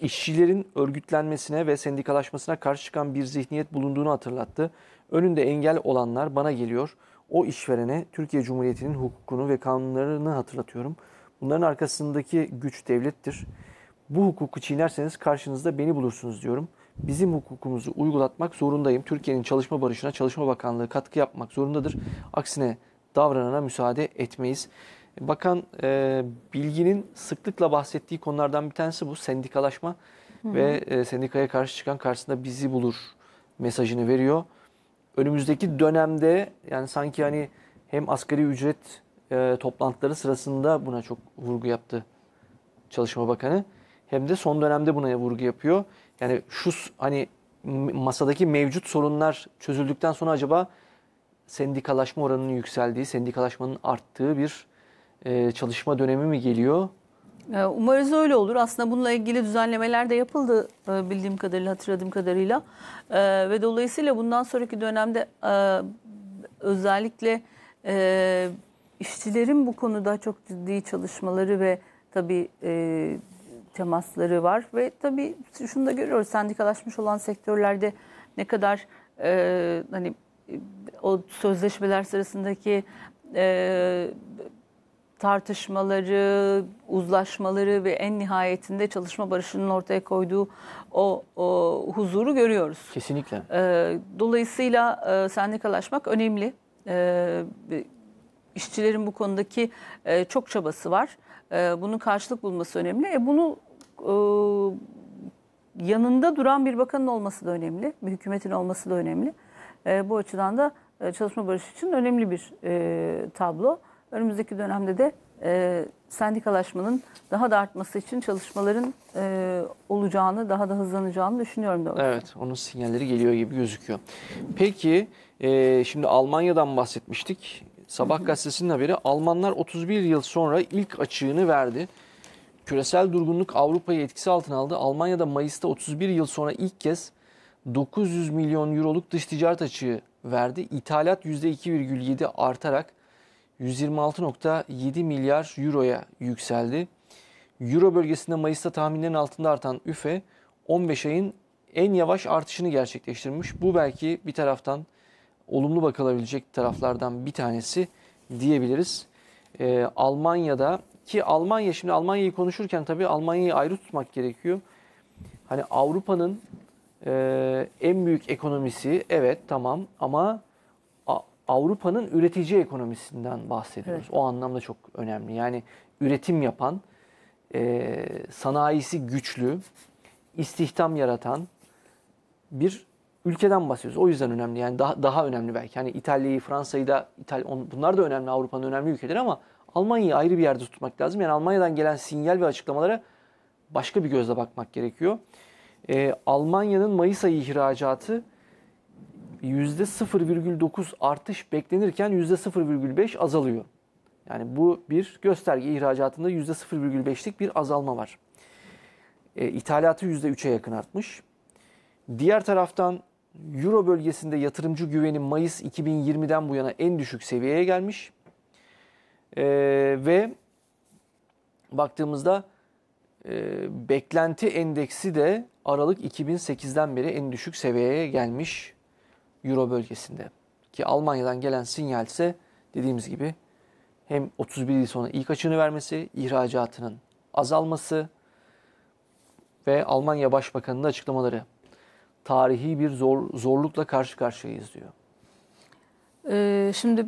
[SPEAKER 1] işçilerin örgütlenmesine ve sendikalaşmasına karşı çıkan bir zihniyet bulunduğunu hatırlattı. Önünde engel olanlar bana geliyor. O işverene Türkiye Cumhuriyeti'nin hukukunu ve kanunlarını hatırlatıyorum. Bunların arkasındaki güç devlettir. Bu hukuku çiğnerseniz karşınızda beni bulursunuz diyorum. Bizim hukukumuzu uygulatmak zorundayım. Türkiye'nin çalışma barışına Çalışma Bakanlığı katkı yapmak zorundadır. Aksine davranana müsaade etmeyiz. Bakan e, Bilgi'nin sıklıkla bahsettiği konulardan bir tanesi bu sendikalaşma hı hı. ve e, sendikaya karşı çıkan karşısında bizi bulur mesajını veriyor. Önümüzdeki dönemde yani sanki hani hem asgari ücret e, toplantıları sırasında buna çok vurgu yaptı Çalışma Bakanı hem de son dönemde buna vurgu yapıyor. Yani şu hani masadaki mevcut sorunlar çözüldükten sonra acaba sendikalaşma oranının yükseldiği, sendikalaşmanın arttığı bir e, çalışma dönemi mi geliyor?
[SPEAKER 3] E, umarız öyle olur. Aslında bununla ilgili düzenlemeler de yapıldı e, bildiğim kadarıyla, hatırladığım kadarıyla. Ve dolayısıyla bundan sonraki dönemde özellikle işçilerin bu konuda çok ciddi çalışmaları ve tabii temasları var. Ve tabii şunu da görüyoruz, sendikalaşmış olan sektörlerde ne kadar hani o sözleşmeler sırasındaki tartışmaları, uzlaşmaları ve en nihayetinde çalışma barışının ortaya koyduğu o, o huzuru görüyoruz. Kesinlikle. Ee, dolayısıyla e, sendikalaşmak önemli. E, işçilerin bu konudaki e, çok çabası var. E, bunun karşılık bulması önemli. E, bunu e, yanında duran bir bakanın olması da önemli. Bir hükümetin olması da önemli. E, bu açıdan da e, çalışma barışı için önemli bir e, tablo. Önümüzdeki dönemde de e, sendikalaşmanın daha da artması için çalışmaların e, olacağını, daha da hızlanacağını düşünüyorum doğrusu.
[SPEAKER 1] Evet, onun sinyalleri geliyor gibi gözüküyor. Peki, e, şimdi Almanya'dan bahsetmiştik. Sabah gazetesinin haberi Almanlar 31 yıl sonra ilk açığını verdi. Küresel durgunluk Avrupa'yı etkisi altına aldı. Almanya'da Mayıs'ta 31 yıl sonra ilk kez 900 milyon euroluk dış ticaret açığı verdi. İthalat %2,7 artarak 126.7 milyar euroya yükseldi. Euro bölgesinde Mayıs'ta tahminlerin altında artan üfe 15 ayın en yavaş artışını gerçekleştirmiş. Bu belki bir taraftan olumlu bakılabilecek taraflardan bir tanesi diyebiliriz. Ee, Almanya'da ki Almanya şimdi Almanya'yı konuşurken tabii Almanya'yı ayrı tutmak gerekiyor. Hani Avrupa'nın e, en büyük ekonomisi evet tamam ama Avrupa'nın üretici ekonomisinden bahsediyoruz. Evet. O anlamda çok önemli. Yani üretim yapan, e, sanayisi güçlü, istihdam yaratan bir ülkeden bahsediyoruz. O yüzden önemli. Yani daha, daha önemli belki. Hani İtalya'yı, Fransa'yı da İtalya, on, bunlar da önemli Avrupa'nın önemli ülkeleri ama Almanya'yı ayrı bir yerde tutmak lazım. Yani Almanya'dan gelen sinyal ve açıklamalara başka bir gözle bakmak gerekiyor. E, Almanya'nın Mayıs ayı ihracatı %0,9 artış beklenirken %0,5 azalıyor. Yani bu bir gösterge ihracatında %0,5'lik bir azalma var. E, ithalatı %3'e yakın artmış. Diğer taraftan Euro bölgesinde yatırımcı güveni Mayıs 2020'den bu yana en düşük seviyeye gelmiş. E, ve baktığımızda e, beklenti endeksi de Aralık 2008'den beri en düşük seviyeye gelmiş Euro bölgesinde. Ki Almanya'dan gelen sinyal ise dediğimiz gibi hem 31 yıl sonra ilk açığını vermesi, ihracatının azalması ve Almanya Başbakanı'nın açıklamaları. Tarihi bir zor, zorlukla karşı karşıyayız diyor.
[SPEAKER 3] Ee, şimdi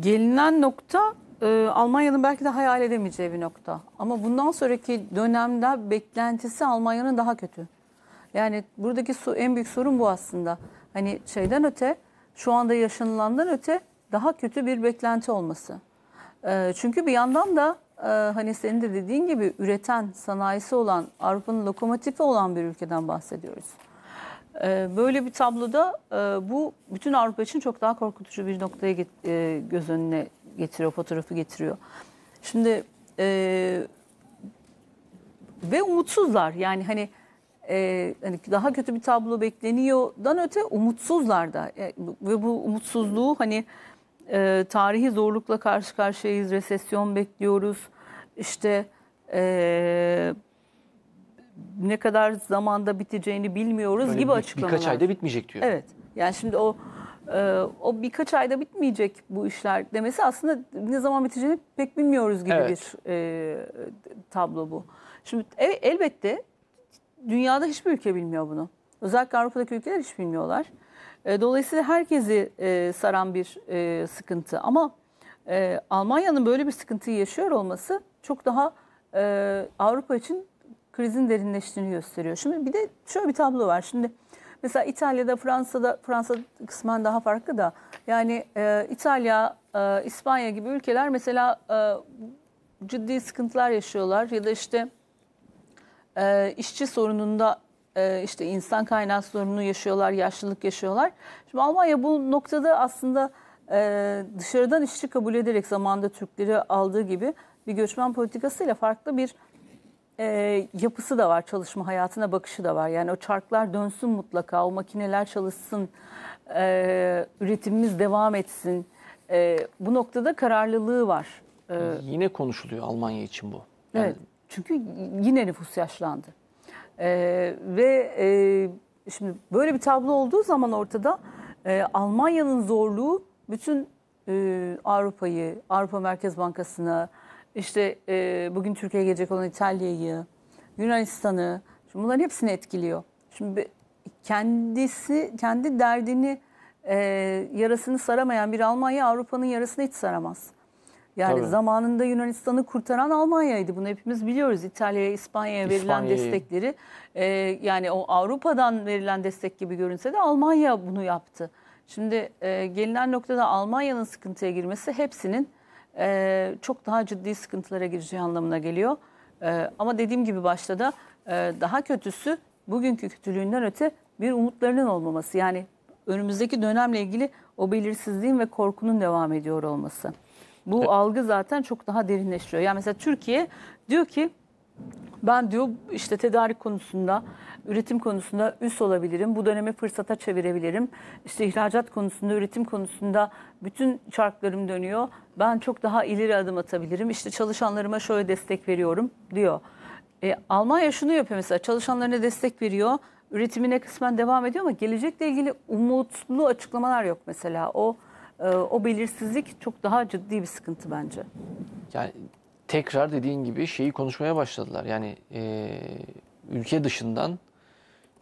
[SPEAKER 3] gelinen nokta e, Almanya'nın belki de hayal edemeyeceği bir nokta. Ama bundan sonraki dönemde beklentisi Almanya'nın daha kötü. Yani buradaki su, en büyük sorun bu aslında hani şeyden öte şu anda yaşanılandan öte daha kötü bir beklenti olması. Ee, çünkü bir yandan da e, hani senin de dediğin gibi üreten, sanayisi olan, Avrupa'nın lokomotifi olan bir ülkeden bahsediyoruz. Ee, böyle bir tabloda e, bu bütün Avrupa için çok daha korkutucu bir noktaya e, göz önüne getiriyor, fotoğrafı getiriyor. Şimdi e, ve umutsuzlar yani hani e, hani daha kötü bir tablo bekleniyordan öte umutsuzlar da e, ve bu umutsuzluğu hani e, tarihi zorlukla karşı karşıyayız, resesyon bekliyoruz, işte e, ne kadar zamanda biteceğini bilmiyoruz Öyle gibi bir, açıklamalar. Birkaç ayda bitmeyecek diyor. Evet, yani şimdi o e, o birkaç ayda bitmeyecek bu işler demesi aslında ne zaman biteceğini pek bilmiyoruz gibi evet. bir e, tablo bu. Şimdi e, elbette dünyada hiçbir ülke bilmiyor bunu. Özellikle Avrupa'daki ülkeler hiç bilmiyorlar. E, dolayısıyla herkesi e, saran bir e, sıkıntı. Ama Almanya'nın böyle bir sıkıntıyı yaşıyor olması çok daha Avrupa için krizin derinleştiğini gösteriyor. Şimdi bir de şöyle bir tablo var. Şimdi mesela İtalya'da, Fransa'da, Fransa kısmen daha farklı da yani İtalya, İspanya gibi ülkeler mesela ciddi sıkıntılar yaşıyorlar ya da işte e, işçi sorununda e, işte insan kaynak sorunu yaşıyorlar, yaşlılık yaşıyorlar. Şimdi Almanya bu noktada aslında e, dışarıdan işçi kabul ederek zamanda Türkleri aldığı gibi bir göçmen politikasıyla farklı bir e, yapısı da var, çalışma hayatına bakışı da var. Yani o çarklar dönsün mutlaka, o makineler çalışsın, e, üretimimiz devam etsin. E, bu noktada kararlılığı var.
[SPEAKER 1] E, Yine konuşuluyor Almanya için bu.
[SPEAKER 3] Yani evet. Çünkü yine nüfus yaşlandı. Ee, ve e, şimdi böyle bir tablo olduğu zaman ortada e, Almanya'nın zorluğu bütün e, Avrupa'yı, Avrupa Merkez Bankasını, işte e, bugün Türkiye'ye gelecek olan İtalya'yı, Yunanistan'ı, şimdi bunların hepsini etkiliyor. Şimdi kendisi, kendi derdini, e, yarasını saramayan bir Almanya Avrupa'nın yarasını hiç saramaz. Yani Tabii. zamanında Yunanistan'ı kurtaran Almanya'ydı. Bunu hepimiz biliyoruz. İtalya'ya, İspanya'ya verilen destekleri e, yani o Avrupa'dan verilen destek gibi görünse de Almanya bunu yaptı. Şimdi e, gelinen noktada Almanya'nın sıkıntıya girmesi hepsinin e, çok daha ciddi sıkıntılara gireceği anlamına geliyor. E, ama dediğim gibi başta da e, daha kötüsü bugünkü kötülüğünden öte bir umutlarının olmaması. Yani önümüzdeki dönemle ilgili o belirsizliğin ve korkunun devam ediyor olması. Bu evet. algı zaten çok daha derinleşiyor. Yani mesela Türkiye diyor ki ben diyor işte tedarik konusunda, üretim konusunda üst olabilirim. Bu dönemi fırsata çevirebilirim. İşte ihracat konusunda, üretim konusunda bütün çarklarım dönüyor. Ben çok daha ileri adım atabilirim. İşte çalışanlarıma şöyle destek veriyorum diyor. E, Almanya şunu yapıyor mesela çalışanlarına destek veriyor. Üretimine kısmen devam ediyor ama gelecekle ilgili umutlu açıklamalar yok mesela. O ee, o belirsizlik çok daha ciddi bir sıkıntı bence.
[SPEAKER 1] Yani tekrar dediğin gibi şeyi konuşmaya başladılar. Yani e, ülke dışından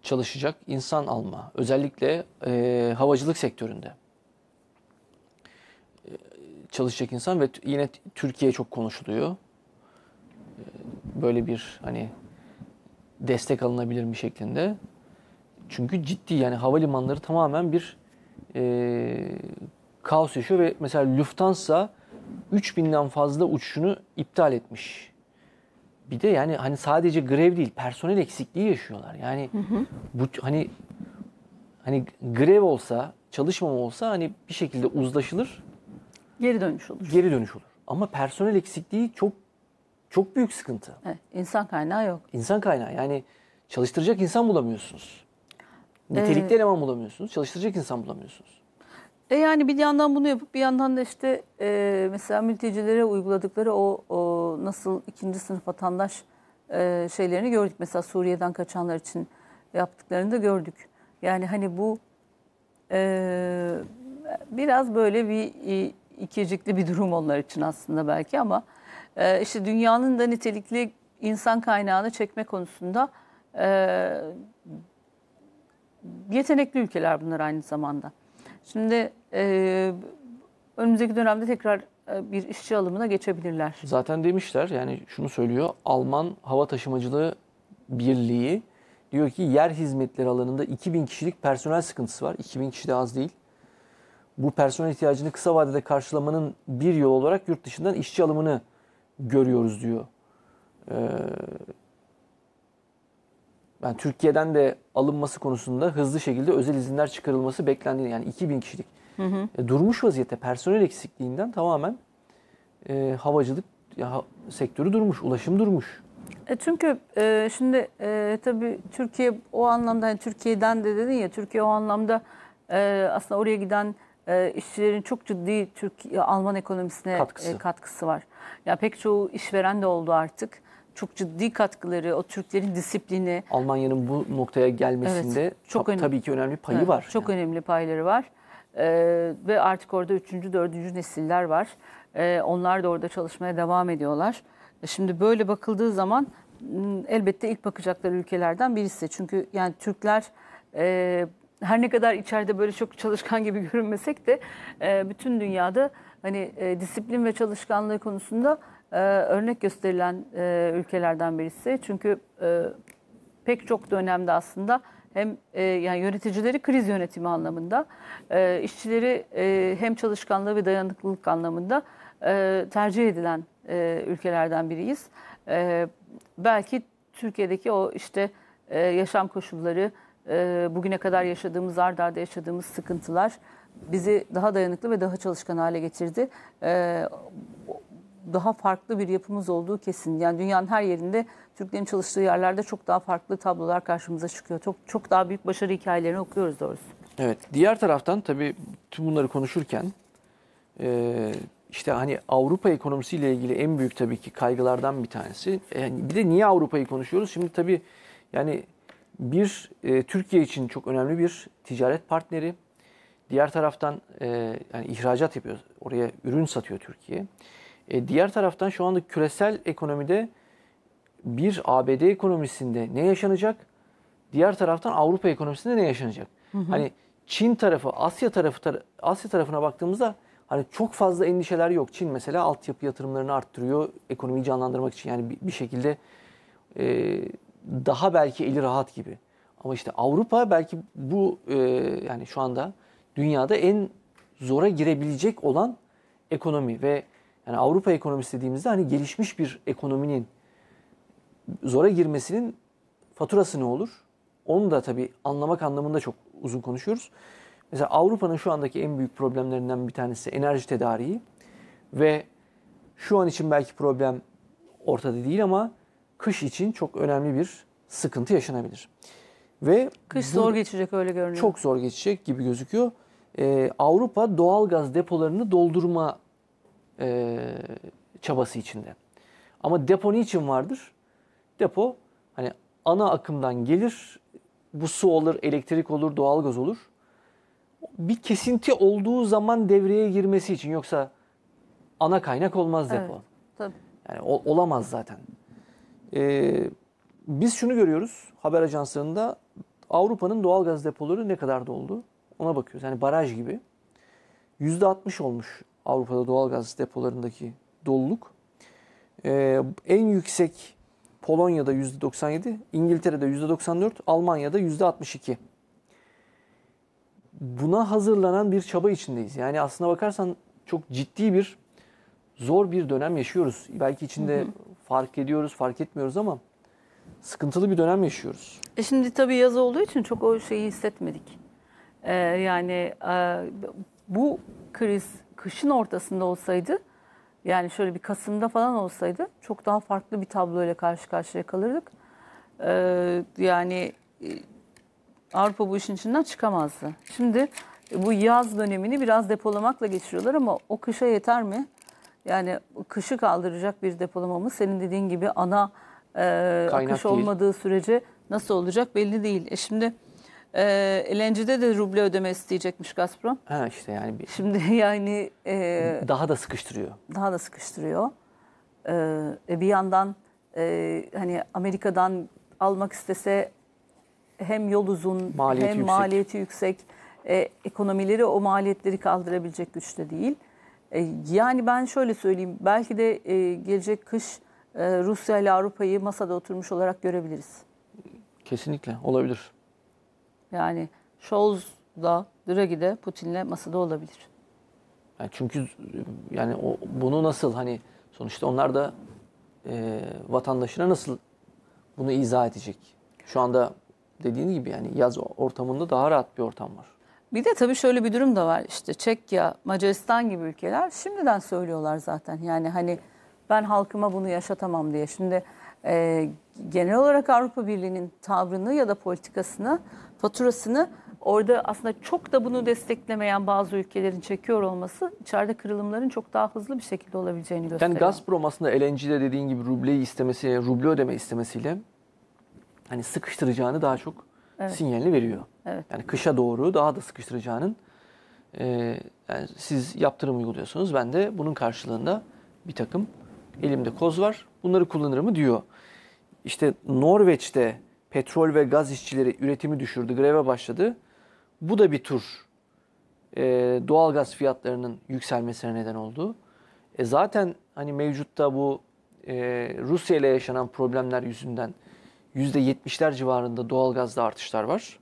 [SPEAKER 1] çalışacak insan alma. Özellikle e, havacılık sektöründe e, çalışacak insan ve yine Türkiye çok konuşuluyor. E, böyle bir hani destek alınabilir bir şeklinde. Çünkü ciddi yani havalimanları tamamen bir e, kaos yaşıyor ve mesela Lufthansa 3000'den fazla uçuşunu iptal etmiş. Bir de yani hani sadece grev değil, personel eksikliği yaşıyorlar. Yani hı hı. bu hani hani grev olsa, çalışmama olsa hani bir şekilde uzlaşılır. Geri dönüş olur. Geri dönüş olur. Ama personel eksikliği çok çok büyük sıkıntı. Evet,
[SPEAKER 3] insan kaynağı yok.
[SPEAKER 1] İnsan kaynağı yani çalıştıracak insan bulamıyorsunuz. Nitelikli ee, eleman bulamıyorsunuz, çalıştıracak insan bulamıyorsunuz.
[SPEAKER 3] E yani bir yandan bunu yapıp bir yandan da işte e, mesela mültecilere uyguladıkları o, o nasıl ikinci sınıf vatandaş e, şeylerini gördük. Mesela Suriye'den kaçanlar için yaptıklarını da gördük. Yani hani bu e, biraz böyle bir ikicikli bir durum onlar için aslında belki ama e, işte dünyanın da nitelikli insan kaynağını çekme konusunda e, yetenekli ülkeler bunlar aynı zamanda. Şimdi e, önümüzdeki dönemde tekrar e, bir işçi alımına
[SPEAKER 1] geçebilirler. Zaten demişler yani şunu söylüyor. Alman Hava Taşımacılığı Birliği diyor ki yer hizmetleri alanında 2000 kişilik personel sıkıntısı var. 2000 kişi de az değil. Bu personel ihtiyacını kısa vadede karşılamanın bir yol olarak yurt dışından işçi alımını görüyoruz diyor. Ee, yani Türkiye'den de alınması konusunda hızlı şekilde özel izinler çıkarılması beklendiğini yani 2000 kişilik hı hı. E, durmuş vaziyette personel eksikliğinden tamamen e, havacılık ya, sektörü durmuş, ulaşım durmuş.
[SPEAKER 3] E çünkü e, şimdi e, tabii Türkiye o anlamda hani Türkiye'den de dedin ya Türkiye o anlamda e, aslında oraya giden e, işçilerin çok ciddi Türk Alman ekonomisine e, katkısı, e, katkısı var. Ya pek çoğu işveren de oldu artık çok ciddi katkıları, o Türklerin disiplini.
[SPEAKER 1] Almanya'nın bu noktaya gelmesinde evet, çok önemli. tabii ki önemli payı evet, var.
[SPEAKER 3] Çok yani. önemli payları var. Ee, ve artık orada üçüncü, dördüncü nesiller var. Ee, onlar da orada çalışmaya devam ediyorlar. E, şimdi böyle bakıldığı zaman elbette ilk bakacakları ülkelerden birisi. Çünkü yani Türkler e, her ne kadar içeride böyle çok çalışkan gibi <laughs> görünmesek de e, bütün dünyada hani e, disiplin ve çalışkanlığı konusunda ee, örnek gösterilen e, ülkelerden birisi. Çünkü e, pek çok dönemde aslında hem e, yani yöneticileri kriz yönetimi anlamında, işçileri hem çalışkanlığı ve dayanıklılık anlamında tercih edilen ülkelerden biriyiz. belki Türkiye'deki o işte yaşam koşulları, bugüne kadar yaşadığımız ard arda yaşadığımız sıkıntılar bizi daha dayanıklı ve daha çalışkan hale getirdi daha farklı bir yapımız olduğu kesin. Yani dünyanın her yerinde Türklerin çalıştığı yerlerde çok daha farklı tablolar karşımıza çıkıyor. Çok çok daha büyük başarı hikayelerini okuyoruz doğrusu.
[SPEAKER 1] Evet. Diğer taraftan tabii tüm bunları konuşurken e, işte hani Avrupa ekonomisiyle ilgili en büyük tabii ki kaygılardan bir tanesi. Yani e, bir de niye Avrupa'yı konuşuyoruz? Şimdi tabii yani bir e, Türkiye için çok önemli bir ticaret partneri. Diğer taraftan e, yani ihracat yapıyor. Oraya ürün satıyor Türkiye. E, diğer taraftan şu anda küresel ekonomide bir ABD ekonomisinde ne yaşanacak? Diğer taraftan Avrupa ekonomisinde ne yaşanacak? Hı hı. Hani Çin tarafı, Asya tarafı Asya tarafına baktığımızda hani çok fazla endişeler yok. Çin mesela altyapı yatırımlarını arttırıyor ekonomiyi canlandırmak için. Yani bir, bir şekilde e, daha belki eli rahat gibi. Ama işte Avrupa belki bu e, yani şu anda dünyada en zora girebilecek olan ekonomi ve yani Avrupa ekonomisi dediğimizde hani gelişmiş bir ekonominin zora girmesinin faturası ne olur? Onu da tabii anlamak anlamında çok uzun konuşuyoruz. Mesela Avrupa'nın şu andaki en büyük problemlerinden bir tanesi enerji tedariği ve şu an için belki problem ortada değil ama kış için çok önemli bir sıkıntı yaşanabilir. Ve kış zor geçecek öyle görünüyor. Çok zor geçecek gibi gözüküyor. Ee, Avrupa doğal gaz depolarını doldurma e, çabası içinde. Ama depo niçin vardır? Depo hani ana akımdan gelir, bu su olur, elektrik olur, doğalgaz olur. Bir kesinti olduğu zaman devreye girmesi için yoksa ana kaynak olmaz depo. Evet, tabii. Yani o, olamaz zaten. Ee, biz şunu görüyoruz haber ajanslarında Avrupa'nın doğalgaz depoları ne kadar doldu ona bakıyoruz. Yani baraj gibi. %60 olmuş Avrupa'da doğalgaz depolarındaki doluluk. Ee, en yüksek Polonya'da %97, İngiltere'de %94, Almanya'da %62. Buna hazırlanan bir çaba içindeyiz. Yani aslına bakarsan çok ciddi bir zor bir dönem yaşıyoruz. Belki içinde hı hı. fark ediyoruz, fark etmiyoruz ama sıkıntılı bir dönem yaşıyoruz.
[SPEAKER 3] E şimdi tabii yaz olduğu için çok o şeyi hissetmedik. Ee, yani e, bu kriz kışın ortasında olsaydı yani şöyle bir Kasım'da falan olsaydı çok daha farklı bir tabloyla karşı karşıya kalırdık. Ee, yani e, Avrupa bu işin içinden çıkamazdı. Şimdi e, bu yaz dönemini biraz depolamakla geçiriyorlar ama o kışa yeter mi? Yani kışı kaldıracak bir depolamamız senin dediğin gibi ana e, akış değil. olmadığı sürece nasıl olacak belli değil. E şimdi ee, Lenci'de de ruble ödeme isteyecekmiş Gazprom.
[SPEAKER 1] Ha işte yani. Bir, Şimdi
[SPEAKER 3] <laughs> yani... E,
[SPEAKER 1] daha da sıkıştırıyor.
[SPEAKER 3] Daha da sıkıştırıyor. Ee, e, bir yandan e, hani Amerika'dan almak istese hem yol uzun maliyeti hem yüksek. maliyeti yüksek. E, ekonomileri o maliyetleri kaldırabilecek güçte değil. E, yani ben şöyle söyleyeyim. Belki de e, gelecek kış e, Rusya ile Avrupa'yı masada oturmuş olarak görebiliriz.
[SPEAKER 1] Kesinlikle olabilir.
[SPEAKER 3] Yani Scholz da Draghi de Putin'le masada olabilir.
[SPEAKER 1] Yani çünkü yani o, bunu nasıl hani sonuçta onlar da e, vatandaşına nasıl bunu izah edecek? Şu anda dediğin gibi yani yaz ortamında daha rahat bir ortam var. Bir de tabii şöyle bir
[SPEAKER 3] durum da var işte Çekya, Macaristan gibi ülkeler şimdiden söylüyorlar zaten. Yani hani ben halkıma bunu yaşatamam diye. Şimdi e, genel olarak Avrupa Birliği'nin tavrını ya da politikasını faturasını orada aslında çok da bunu desteklemeyen bazı ülkelerin çekiyor olması içeride kırılımların çok daha hızlı bir şekilde olabileceğini gösteriyor. Yani
[SPEAKER 1] Gazprom aslında LNG'de dediğin gibi rubleyi istemesi, ruble ödeme istemesiyle hani sıkıştıracağını daha çok evet. sinyalini veriyor. Evet. Yani kışa doğru daha da sıkıştıracağının e, yani siz yaptırım uyguluyorsunuz ben de bunun karşılığında bir takım elimde koz var bunları kullanırım diyor. İşte Norveç'te petrol ve gaz işçileri üretimi düşürdü, greve başladı. Bu da bir tur, e, doğal gaz fiyatlarının yükselmesine neden oldu. E zaten hani mevcutta bu e, Rusya ile yaşanan problemler yüzünden %70'ler civarında doğal gazda artışlar var.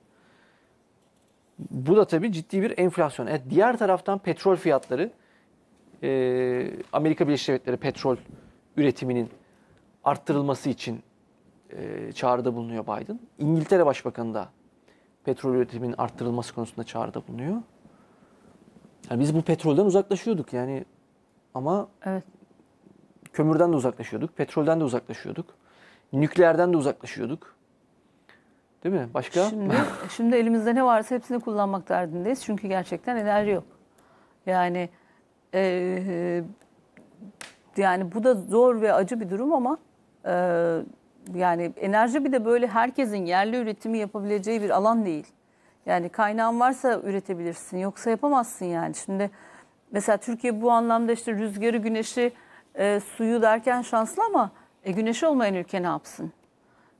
[SPEAKER 1] Bu da tabii ciddi bir enflasyon. Evet, diğer taraftan petrol fiyatları, e, Amerika Birleşik Devletleri petrol üretiminin arttırılması için e, çağrıda bulunuyor Biden. İngiltere Başbakanı da petrol üretiminin arttırılması konusunda çağrıda bulunuyor. Yani biz bu petrolden uzaklaşıyorduk yani ama evet. kömürden de uzaklaşıyorduk, petrolden de uzaklaşıyorduk, nükleerden de uzaklaşıyorduk. Değil mi? Başka? Şimdi,
[SPEAKER 3] <laughs> şimdi elimizde ne varsa hepsini kullanmak derdindeyiz. Çünkü gerçekten enerji yok. Yani e, e yani bu da zor ve acı bir durum ama e, yani enerji bir de böyle herkesin yerli üretimi yapabileceği bir alan değil. Yani kaynağın varsa üretebilirsin yoksa yapamazsın yani. Şimdi mesela Türkiye bu anlamda işte rüzgarı, güneşi, e, suyu derken şanslı ama e, güneşi olmayan ülke ne yapsın?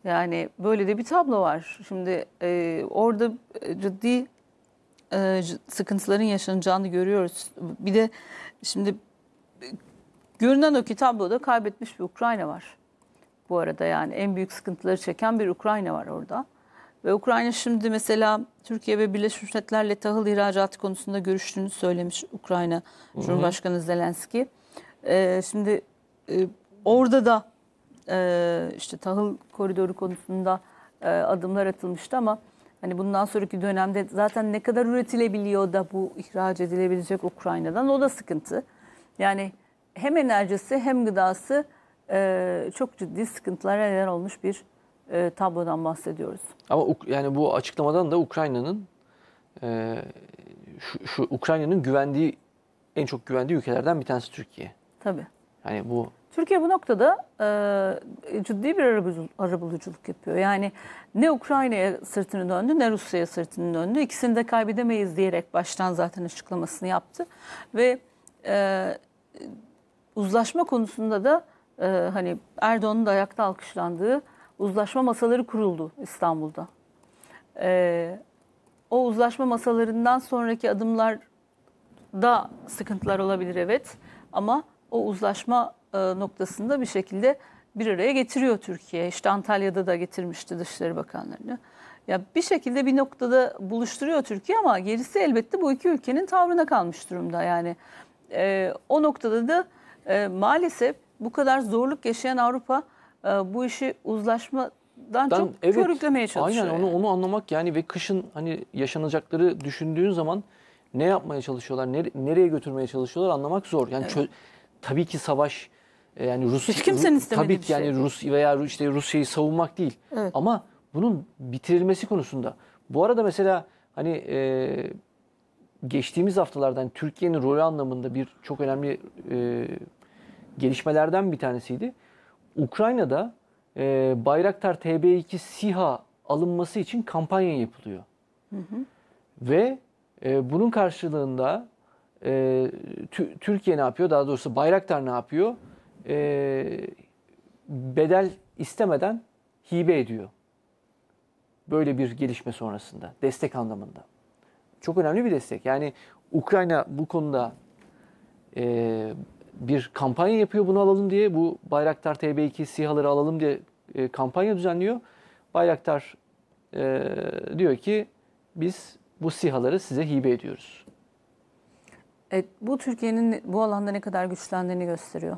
[SPEAKER 3] Yani böyle de bir tablo var. Şimdi e, orada e, ciddi e, sıkıntıların yaşanacağını görüyoruz. Bir de şimdi e, görünen o ki tabloda kaybetmiş bir Ukrayna var bu arada yani en büyük sıkıntıları çeken bir Ukrayna var orada. Ve Ukrayna şimdi mesela Türkiye ve Birleşmiş Milletler'le tahıl ihracatı konusunda görüştüğünü söylemiş Ukrayna Hı-hı. Cumhurbaşkanı Zelenski. Ee, şimdi e, orada da e, işte tahıl koridoru konusunda e, adımlar atılmıştı ama hani bundan sonraki dönemde zaten ne kadar üretilebiliyor da bu ihraç edilebilecek Ukrayna'dan o da sıkıntı. Yani hem enerjisi hem gıdası e, çok ciddi sıkıntılara neden olmuş bir e, tablodan bahsediyoruz.
[SPEAKER 1] Ama yani bu açıklamadan da Ukrayna'nın e, şu, şu Ukrayna'nın güvendiği en çok güvendiği ülkelerden bir tanesi Türkiye. Tabii. Yani bu
[SPEAKER 3] Türkiye bu noktada e, ciddi bir arabuluculuk yapıyor. Yani ne Ukrayna'ya sırtını döndü ne Rusya'ya sırtını döndü. İkisini de kaybedemeyiz diyerek baştan zaten açıklamasını yaptı. Ve e, uzlaşma konusunda da e, hani Erdoğan'ın da ayakta alkışlandığı uzlaşma masaları kuruldu İstanbul'da. E, o uzlaşma masalarından sonraki adımlar da sıkıntılar olabilir evet ama o uzlaşma e, noktasında bir şekilde bir araya getiriyor Türkiye. İşte Antalya'da da getirmişti Dışişleri Bakanlarını. Ya bir şekilde bir noktada buluşturuyor Türkiye ama gerisi elbette bu iki ülkenin tavrına kalmış durumda. Yani e, o noktada da e, maalesef bu kadar zorluk yaşayan Avrupa e, bu işi uzlaşmadan Dan, çok evet, körüklemeye çalışıyor. Aynen onu,
[SPEAKER 1] onu anlamak yani ve kışın hani yaşanacakları düşündüğün zaman ne yapmaya çalışıyorlar, nere, nereye götürmeye çalışıyorlar anlamak zor. Yani evet. tabii ki savaş e, yani Rus Hiç kimsenin istemediği tabii ki şey. yani Rus veya işte Rusya'yı savunmak değil. Evet. Ama bunun bitirilmesi konusunda. Bu arada mesela hani e, geçtiğimiz haftalardan Türkiye'nin rolü anlamında bir çok önemli e, gelişmelerden bir tanesiydi. Ukrayna'da e, Bayraktar TB2 SİHA alınması için kampanya yapılıyor. Hı hı. Ve e, bunun karşılığında e, Türkiye ne yapıyor? Daha doğrusu Bayraktar ne yapıyor? E, bedel istemeden hibe ediyor. Böyle bir gelişme sonrasında. Destek anlamında. Çok önemli bir destek. Yani Ukrayna bu konuda e, bir kampanya yapıyor bunu alalım diye. Bu Bayraktar TB2 SİHA'ları alalım diye e, kampanya düzenliyor. Bayraktar e, diyor ki biz bu SİHA'ları size hibe ediyoruz.
[SPEAKER 3] Evet, bu Türkiye'nin bu alanda ne kadar güçlendiğini gösteriyor.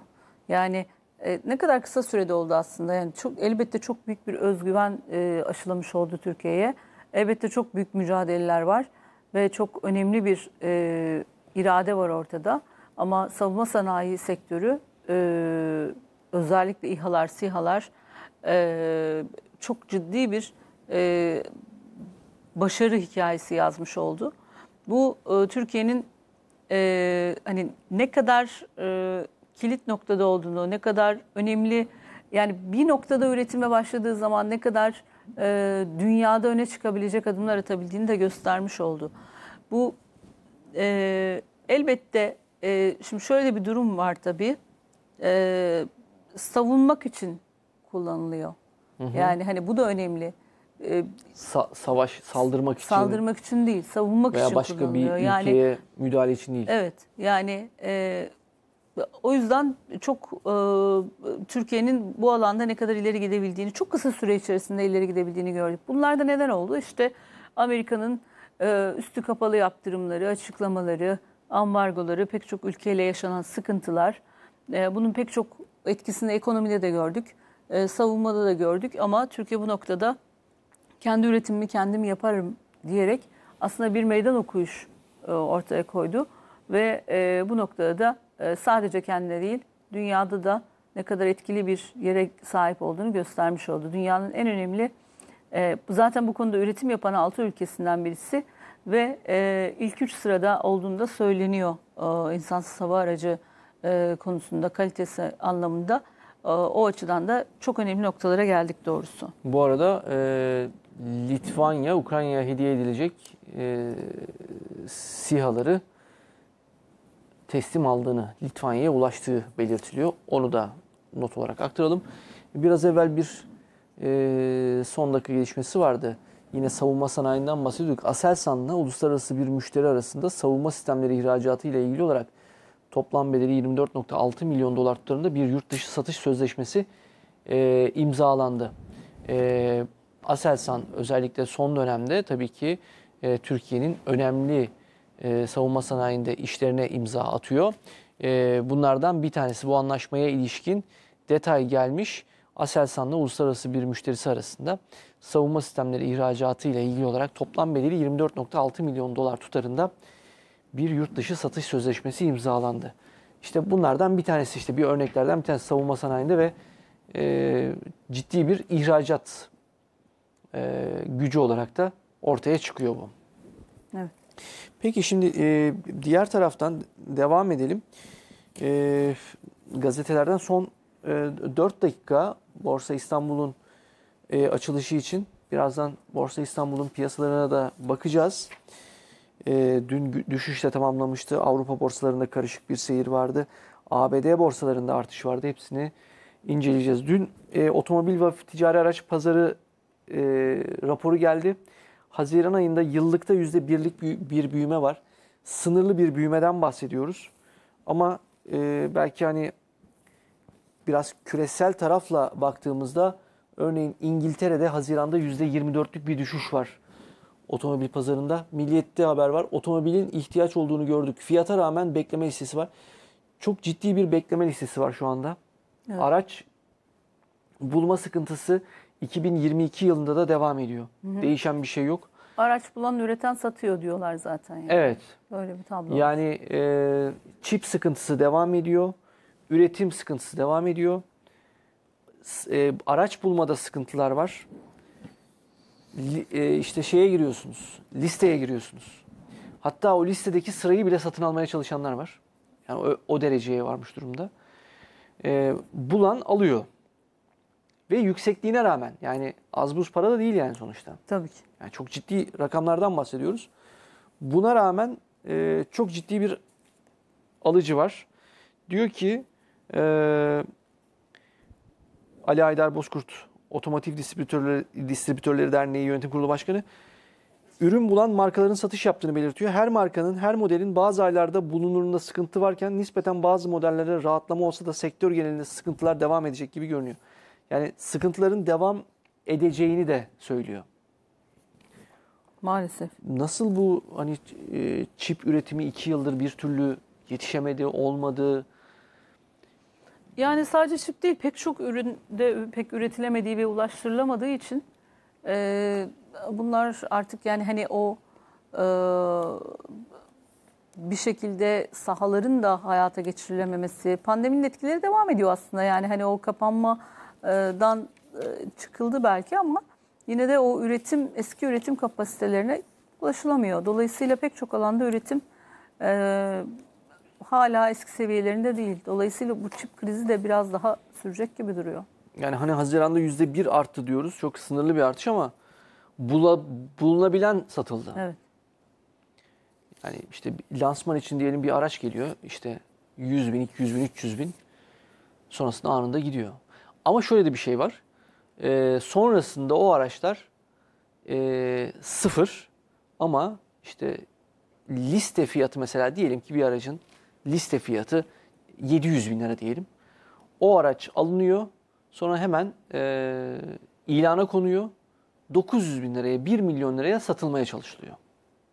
[SPEAKER 3] Yani e, ne kadar kısa sürede oldu aslında. Yani çok elbette çok büyük bir özgüven e, aşılamış oldu Türkiye'ye. Elbette çok büyük mücadeleler var ve çok önemli bir e, irade var ortada. Ama savunma sanayi sektörü e, özellikle İHA'lar, SİHA'lar e, çok ciddi bir e, başarı hikayesi yazmış oldu. Bu e, Türkiye'nin e, hani ne kadar e, kilit noktada olduğunu, ne kadar önemli yani bir noktada üretime başladığı zaman ne kadar e, dünyada öne çıkabilecek adımlar atabildiğini de göstermiş oldu. Bu e, elbette e, şimdi şöyle bir durum var tabii. E, savunmak için kullanılıyor. Hı hı. Yani hani bu da önemli.
[SPEAKER 1] E, Sa- savaş saldırmak için. Saldırmak
[SPEAKER 3] için değil, savunmak veya için başka kullanılıyor. bir ülkeye yani,
[SPEAKER 1] müdahale için değil.
[SPEAKER 3] Evet. Yani e, o yüzden çok e, Türkiye'nin bu alanda ne kadar ileri gidebildiğini, çok kısa süre içerisinde ileri gidebildiğini gördük. Bunlar da neden oldu? İşte Amerika'nın e, üstü kapalı yaptırımları, açıklamaları, ambargoları, pek çok ülkeyle yaşanan sıkıntılar, e, bunun pek çok etkisini ekonomide de gördük, e, savunmada da gördük ama Türkiye bu noktada kendi üretimimi kendim yaparım diyerek aslında bir meydan okuyuş e, ortaya koydu ve bu noktada da sadece kendine değil dünyada da ne kadar etkili bir yere sahip olduğunu göstermiş oldu. Dünyanın en önemli zaten bu konuda üretim yapan altı ülkesinden birisi ve e, ilk üç sırada olduğunda söyleniyor e, insansız hava aracı e, konusunda kalitesi anlamında. E, o açıdan da çok önemli noktalara geldik doğrusu.
[SPEAKER 1] Bu arada e, Litvanya, Ukrayna'ya hediye edilecek e, SİHA'ları teslim aldığını, Litvanya'ya ulaştığı belirtiliyor. Onu da not olarak aktaralım. Biraz evvel bir e, son dakika gelişmesi vardı yine savunma sanayinden bahsediyorduk. Aselsan'la uluslararası bir müşteri arasında savunma sistemleri ihracatı ile ilgili olarak toplam bedeli 24.6 milyon dolar tutarında bir yurt dışı satış sözleşmesi e, imzalandı. E, Aselsan özellikle son dönemde tabii ki e, Türkiye'nin önemli e, savunma sanayinde işlerine imza atıyor. E, bunlardan bir tanesi bu anlaşmaya ilişkin detay gelmiş. Aselsan'la uluslararası bir müşterisi arasında savunma sistemleri ihracatı ile ilgili olarak toplam bedeli 24.6 milyon dolar tutarında bir yurt dışı satış sözleşmesi imzalandı. İşte bunlardan bir tanesi işte bir örneklerden bir tanesi savunma sanayinde ve e, ciddi bir ihracat e, gücü olarak da ortaya çıkıyor bu. Evet. Peki şimdi e, diğer taraftan devam edelim. E, gazetelerden son 4 ee, dakika Borsa İstanbul'un e, açılışı için. Birazdan Borsa İstanbul'un piyasalarına da bakacağız. Ee, dün düşüşle tamamlamıştı. Avrupa borsalarında karışık bir seyir vardı. ABD borsalarında artış vardı. Hepsini inceleyeceğiz. Dün e, otomobil ve ticari araç pazarı e, raporu geldi. Haziran ayında yıllıkta %1'lik bir büyüme var. Sınırlı bir büyümeden bahsediyoruz. Ama belki hani biraz küresel tarafla baktığımızda örneğin İngiltere'de Haziran'da %24'lük bir düşüş var otomobil pazarında. Milliyette haber var. Otomobilin ihtiyaç olduğunu gördük. Fiyata rağmen bekleme listesi var. Çok ciddi bir bekleme listesi var şu anda. Evet. Araç bulma sıkıntısı 2022 yılında da devam ediyor. Hı hı. Değişen bir şey yok.
[SPEAKER 3] Araç bulan üreten satıyor diyorlar zaten. Yani. Evet. Böyle bir tablo.
[SPEAKER 1] Yani var. e, çip sıkıntısı devam ediyor üretim sıkıntısı devam ediyor. E, araç bulmada sıkıntılar var. Li, e, işte şeye giriyorsunuz, listeye giriyorsunuz. Hatta o listedeki sırayı bile satın almaya çalışanlar var. Yani o, o dereceye varmış durumda. E, bulan alıyor. Ve yüksekliğine rağmen yani az buz para da değil yani sonuçta. Tabii ki. Yani çok ciddi rakamlardan bahsediyoruz. Buna rağmen e, çok ciddi bir alıcı var. Diyor ki ee, Ali Aydar Bozkurt, Otomotiv Distribütörleri, Distribütörleri Derneği Yönetim Kurulu Başkanı, ürün bulan markaların satış yaptığını belirtiyor. Her markanın, her modelin bazı aylarda bulunurunda sıkıntı varken nispeten bazı modellerde rahatlama olsa da sektör genelinde sıkıntılar devam edecek gibi görünüyor. Yani sıkıntıların devam edeceğini de söylüyor. Maalesef. Nasıl bu hani e, çip üretimi iki yıldır bir türlü yetişemedi, olmadı,
[SPEAKER 3] yani sadece çip değil pek çok üründe pek üretilemediği ve ulaştırılamadığı için e, bunlar artık yani hani o e, bir şekilde sahaların da hayata geçirilememesi, pandeminin etkileri devam ediyor aslında. Yani hani o kapanmadan e, çıkıldı belki ama yine de o üretim eski üretim kapasitelerine ulaşılamıyor. Dolayısıyla pek çok alanda üretim e, hala eski seviyelerinde değil. Dolayısıyla bu çip krizi de biraz daha sürecek gibi duruyor.
[SPEAKER 1] Yani hani Haziran'da %1 arttı diyoruz. Çok sınırlı bir artış ama bula, bulunabilen satıldı. Evet. Yani işte lansman için diyelim bir araç geliyor. İşte 100 bin, 200 bin, 300 bin. Sonrasında anında gidiyor. Ama şöyle de bir şey var. Ee, sonrasında o araçlar e, sıfır ama işte liste fiyatı mesela diyelim ki bir aracın liste fiyatı 700 bin lira diyelim. O araç alınıyor sonra hemen e, ilana konuyor 900 bin liraya 1 milyon liraya satılmaya çalışılıyor.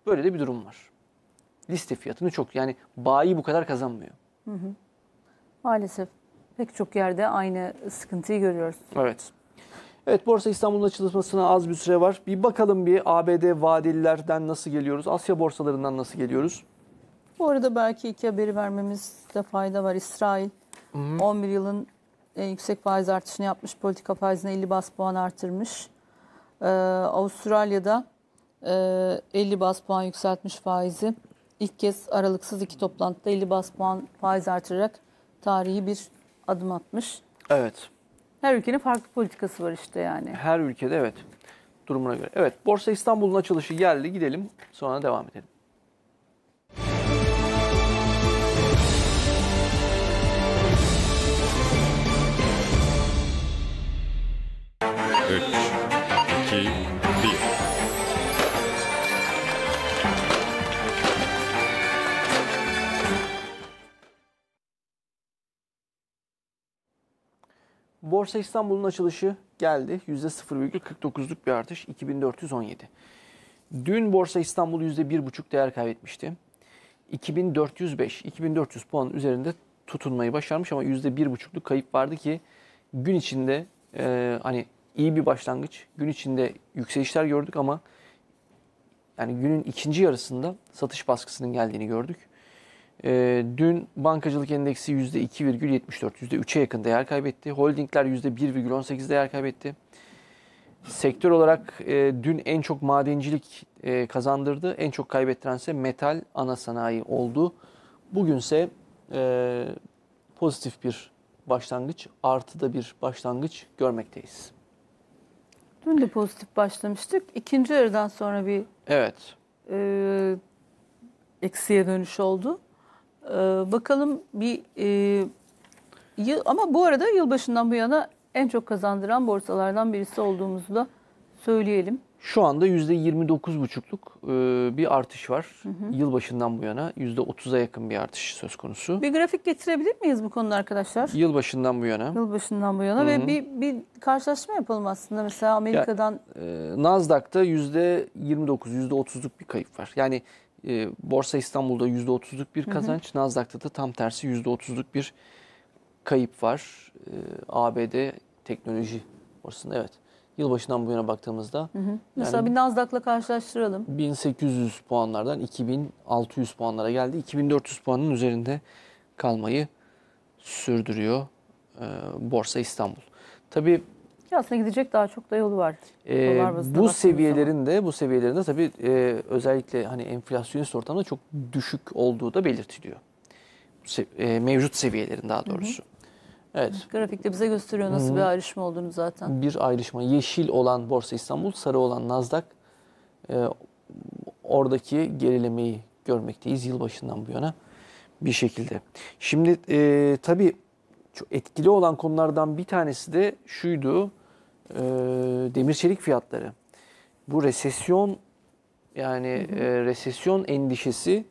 [SPEAKER 1] Böyle de bir durum var. Liste fiyatını çok yani bayi bu kadar kazanmıyor.
[SPEAKER 3] Hı hı. Maalesef pek çok yerde aynı sıkıntıyı görüyoruz.
[SPEAKER 1] Evet. Evet Borsa İstanbul'un açılmasına az bir süre var. Bir bakalım bir ABD vadelilerden nasıl geliyoruz? Asya borsalarından nasıl geliyoruz?
[SPEAKER 3] Bu arada belki iki haberi vermemizde fayda var. İsrail Hı 11 yılın en yüksek faiz artışını yapmış. Politika faizine 50 bas puan artırmış. Ee, Avustralya'da e, 50 bas puan yükseltmiş faizi. İlk kez aralıksız iki toplantıda 50 bas puan faiz artırarak tarihi bir adım atmış. Evet. Her ülkenin farklı politikası var işte yani.
[SPEAKER 1] Her ülkede evet. Durumuna göre. Evet Borsa İstanbul'un açılışı geldi. Gidelim sonra devam edelim.
[SPEAKER 2] 3, 2, 1.
[SPEAKER 1] Borsa İstanbul'un açılışı geldi. %0,49'luk bir artış 2417. Dün Borsa İstanbul %1,5 değer kaybetmişti. 2405, 2400 puan üzerinde tutunmayı başarmış ama %1,5'luk kayıp vardı ki gün içinde e, hani iyi bir başlangıç. Gün içinde yükselişler gördük ama yani günün ikinci yarısında satış baskısının geldiğini gördük. E, dün bankacılık endeksi %2,74, %3'e yakın değer kaybetti. Holdingler %1,18 değer kaybetti. Sektör olarak e, dün en çok madencilik e, kazandırdı. En çok kaybettirense metal ana sanayi oldu. Bugünse e, pozitif bir başlangıç, artıda bir başlangıç görmekteyiz.
[SPEAKER 3] Dün de pozitif başlamıştık. İkinci yarıdan sonra bir
[SPEAKER 1] evet. e, eksiye dönüş
[SPEAKER 3] oldu. E, bakalım bir e, yıl ama bu arada yılbaşından bu yana en çok kazandıran borsalardan birisi olduğumuzu da söyleyelim.
[SPEAKER 1] Şu anda %29,5'luk e, bir artış var. Yılbaşından bu yana %30'a yakın bir artış söz konusu.
[SPEAKER 3] Bir grafik getirebilir miyiz bu konuda arkadaşlar?
[SPEAKER 1] Yılbaşından bu yana.
[SPEAKER 3] Yılbaşından bu yana hı hı. ve bir, bir karşılaştırma yapalım aslında. Mesela Amerika'dan...
[SPEAKER 1] Ya, e, Nasdaq'ta %29, %30'luk bir kayıp var. Yani e, Borsa İstanbul'da %30'luk bir kazanç, hı hı. Nasdaq'ta da tam tersi %30'luk bir kayıp var. E, ABD teknoloji borsasında evet yılbaşından bu yana baktığımızda. Hı hı. Yani Mesela bir
[SPEAKER 3] Nasdaq'la karşılaştıralım.
[SPEAKER 1] 1800 puanlardan 2600 puanlara geldi. 2400 puanın üzerinde kalmayı sürdürüyor e, Borsa İstanbul. Tabii
[SPEAKER 3] ki aslında gidecek daha çok da yolu var. E, bu seviyelerin
[SPEAKER 1] de bu seviyelerinde tabii e, özellikle hani enflasyonist ortamda çok düşük olduğu da belirtiliyor. Se, e, mevcut seviyelerin daha doğrusu. hı. Evet.
[SPEAKER 3] Grafikte bize gösteriyor nasıl hmm. bir ayrışma olduğunu zaten.
[SPEAKER 1] Bir ayrışma. Yeşil olan Borsa İstanbul, sarı olan Nasdaq. E, oradaki gerilemeyi görmekteyiz yılbaşından bu yana bir şekilde. Şimdi e, tabii çok etkili olan konulardan bir tanesi de şuydu. E, demir çelik fiyatları. Bu resesyon yani hı E, resesyon endişesi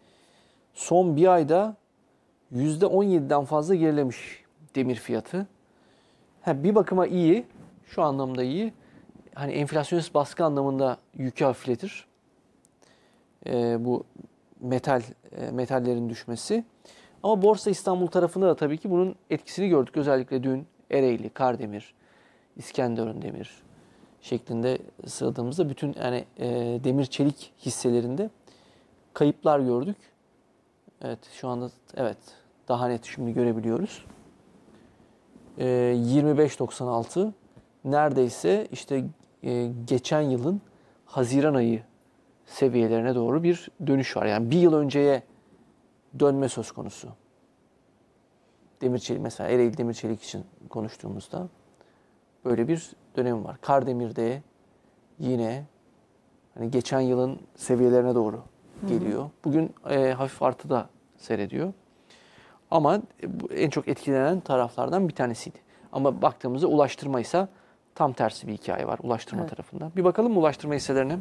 [SPEAKER 1] son bir ayda %17'den fazla gerilemiş demir fiyatı. Ha, bir bakıma iyi, şu anlamda iyi. Hani enflasyonist baskı anlamında yükü hafifletir. E, bu metal e, metallerin düşmesi. Ama Borsa İstanbul tarafında da tabii ki bunun etkisini gördük. Özellikle dün Ereğli, Kardemir, İskenderun Demir şeklinde sıradığımızda bütün yani e, demir çelik hisselerinde kayıplar gördük. Evet şu anda evet daha net şimdi görebiliyoruz e, ee, 25.96 neredeyse işte e, geçen yılın Haziran ayı seviyelerine doğru bir dönüş var. Yani bir yıl önceye dönme söz konusu. Demir çelik mesela Ereğli demir çelik için konuştuğumuzda böyle bir dönem var. Kardemir'de yine hani geçen yılın seviyelerine doğru geliyor. Hı hı. Bugün e, hafif artıda seyrediyor. Ama en çok etkilenen taraflardan bir tanesiydi. Ama baktığımızda ulaştırma ise tam tersi bir hikaye var ulaştırma evet. tarafında. Bir bakalım mı ulaştırma hisselerine?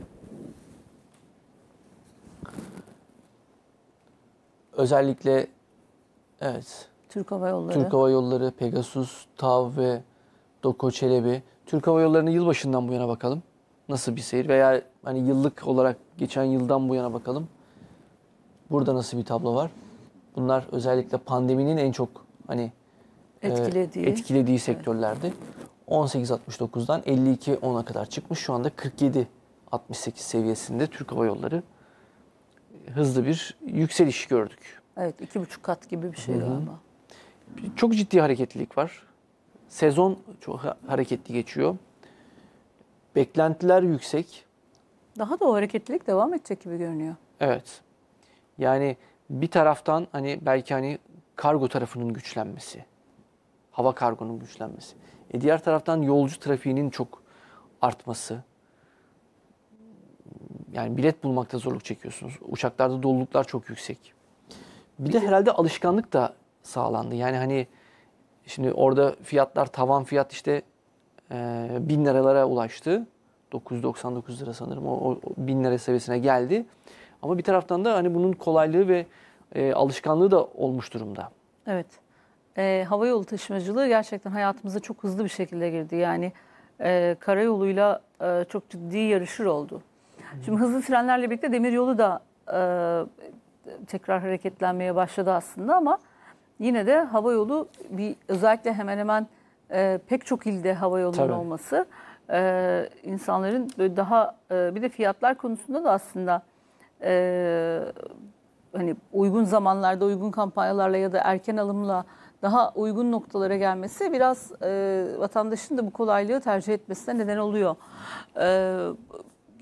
[SPEAKER 1] Özellikle evet. Türk Hava Yolları. Türk Hava Yolları, Pegasus, TAV ve Doko Çelebi. Türk Hava Yolları'nın yılbaşından bu yana bakalım. Nasıl bir seyir veya hani yıllık olarak geçen yıldan bu yana bakalım. Burada nasıl bir tablo var? Bunlar özellikle pandeminin en çok hani
[SPEAKER 2] etkilediği, e, etkilediği
[SPEAKER 1] sektörlerdi. 18.69'dan 52.10'a kadar çıkmış. Şu anda 47.68 seviyesinde Türk Hava Yolları hızlı bir yükseliş gördük.
[SPEAKER 3] Evet, iki buçuk kat gibi bir şey hı
[SPEAKER 1] Çok ciddi hareketlilik var. Sezon çok hareketli geçiyor. Beklentiler yüksek.
[SPEAKER 3] Daha da o hareketlilik devam edecek gibi görünüyor.
[SPEAKER 1] Evet. Yani bir taraftan hani belki hani kargo tarafının güçlenmesi, hava kargonun güçlenmesi. E diğer taraftan yolcu trafiğinin çok artması. Yani bilet bulmakta zorluk çekiyorsunuz. Uçaklarda doluluklar çok yüksek. Bir de herhalde alışkanlık da sağlandı. Yani hani şimdi orada fiyatlar tavan fiyat işte e, bin liralara ulaştı. 999 lira sanırım o, o bin lira seviyesine geldi. Ama bir taraftan da hani bunun kolaylığı ve e, alışkanlığı da olmuş durumda.
[SPEAKER 3] Evet. E, hava yolu taşımacılığı gerçekten hayatımıza çok hızlı bir şekilde girdi. Yani e, karayoluyla e, çok ciddi yarışır oldu. Hı. Şimdi hızlı trenlerle birlikte demiryolu da e, tekrar hareketlenmeye başladı aslında ama yine de hava yolu bir özellikle hemen hemen e, pek çok ilde hava yolunun olması e, insanların böyle daha e, bir de fiyatlar konusunda da aslında e, hani uygun zamanlarda uygun kampanyalarla ya da erken alımla daha uygun noktalara gelmesi biraz e, vatandaşın da bu kolaylığı tercih etmesine neden oluyor. E,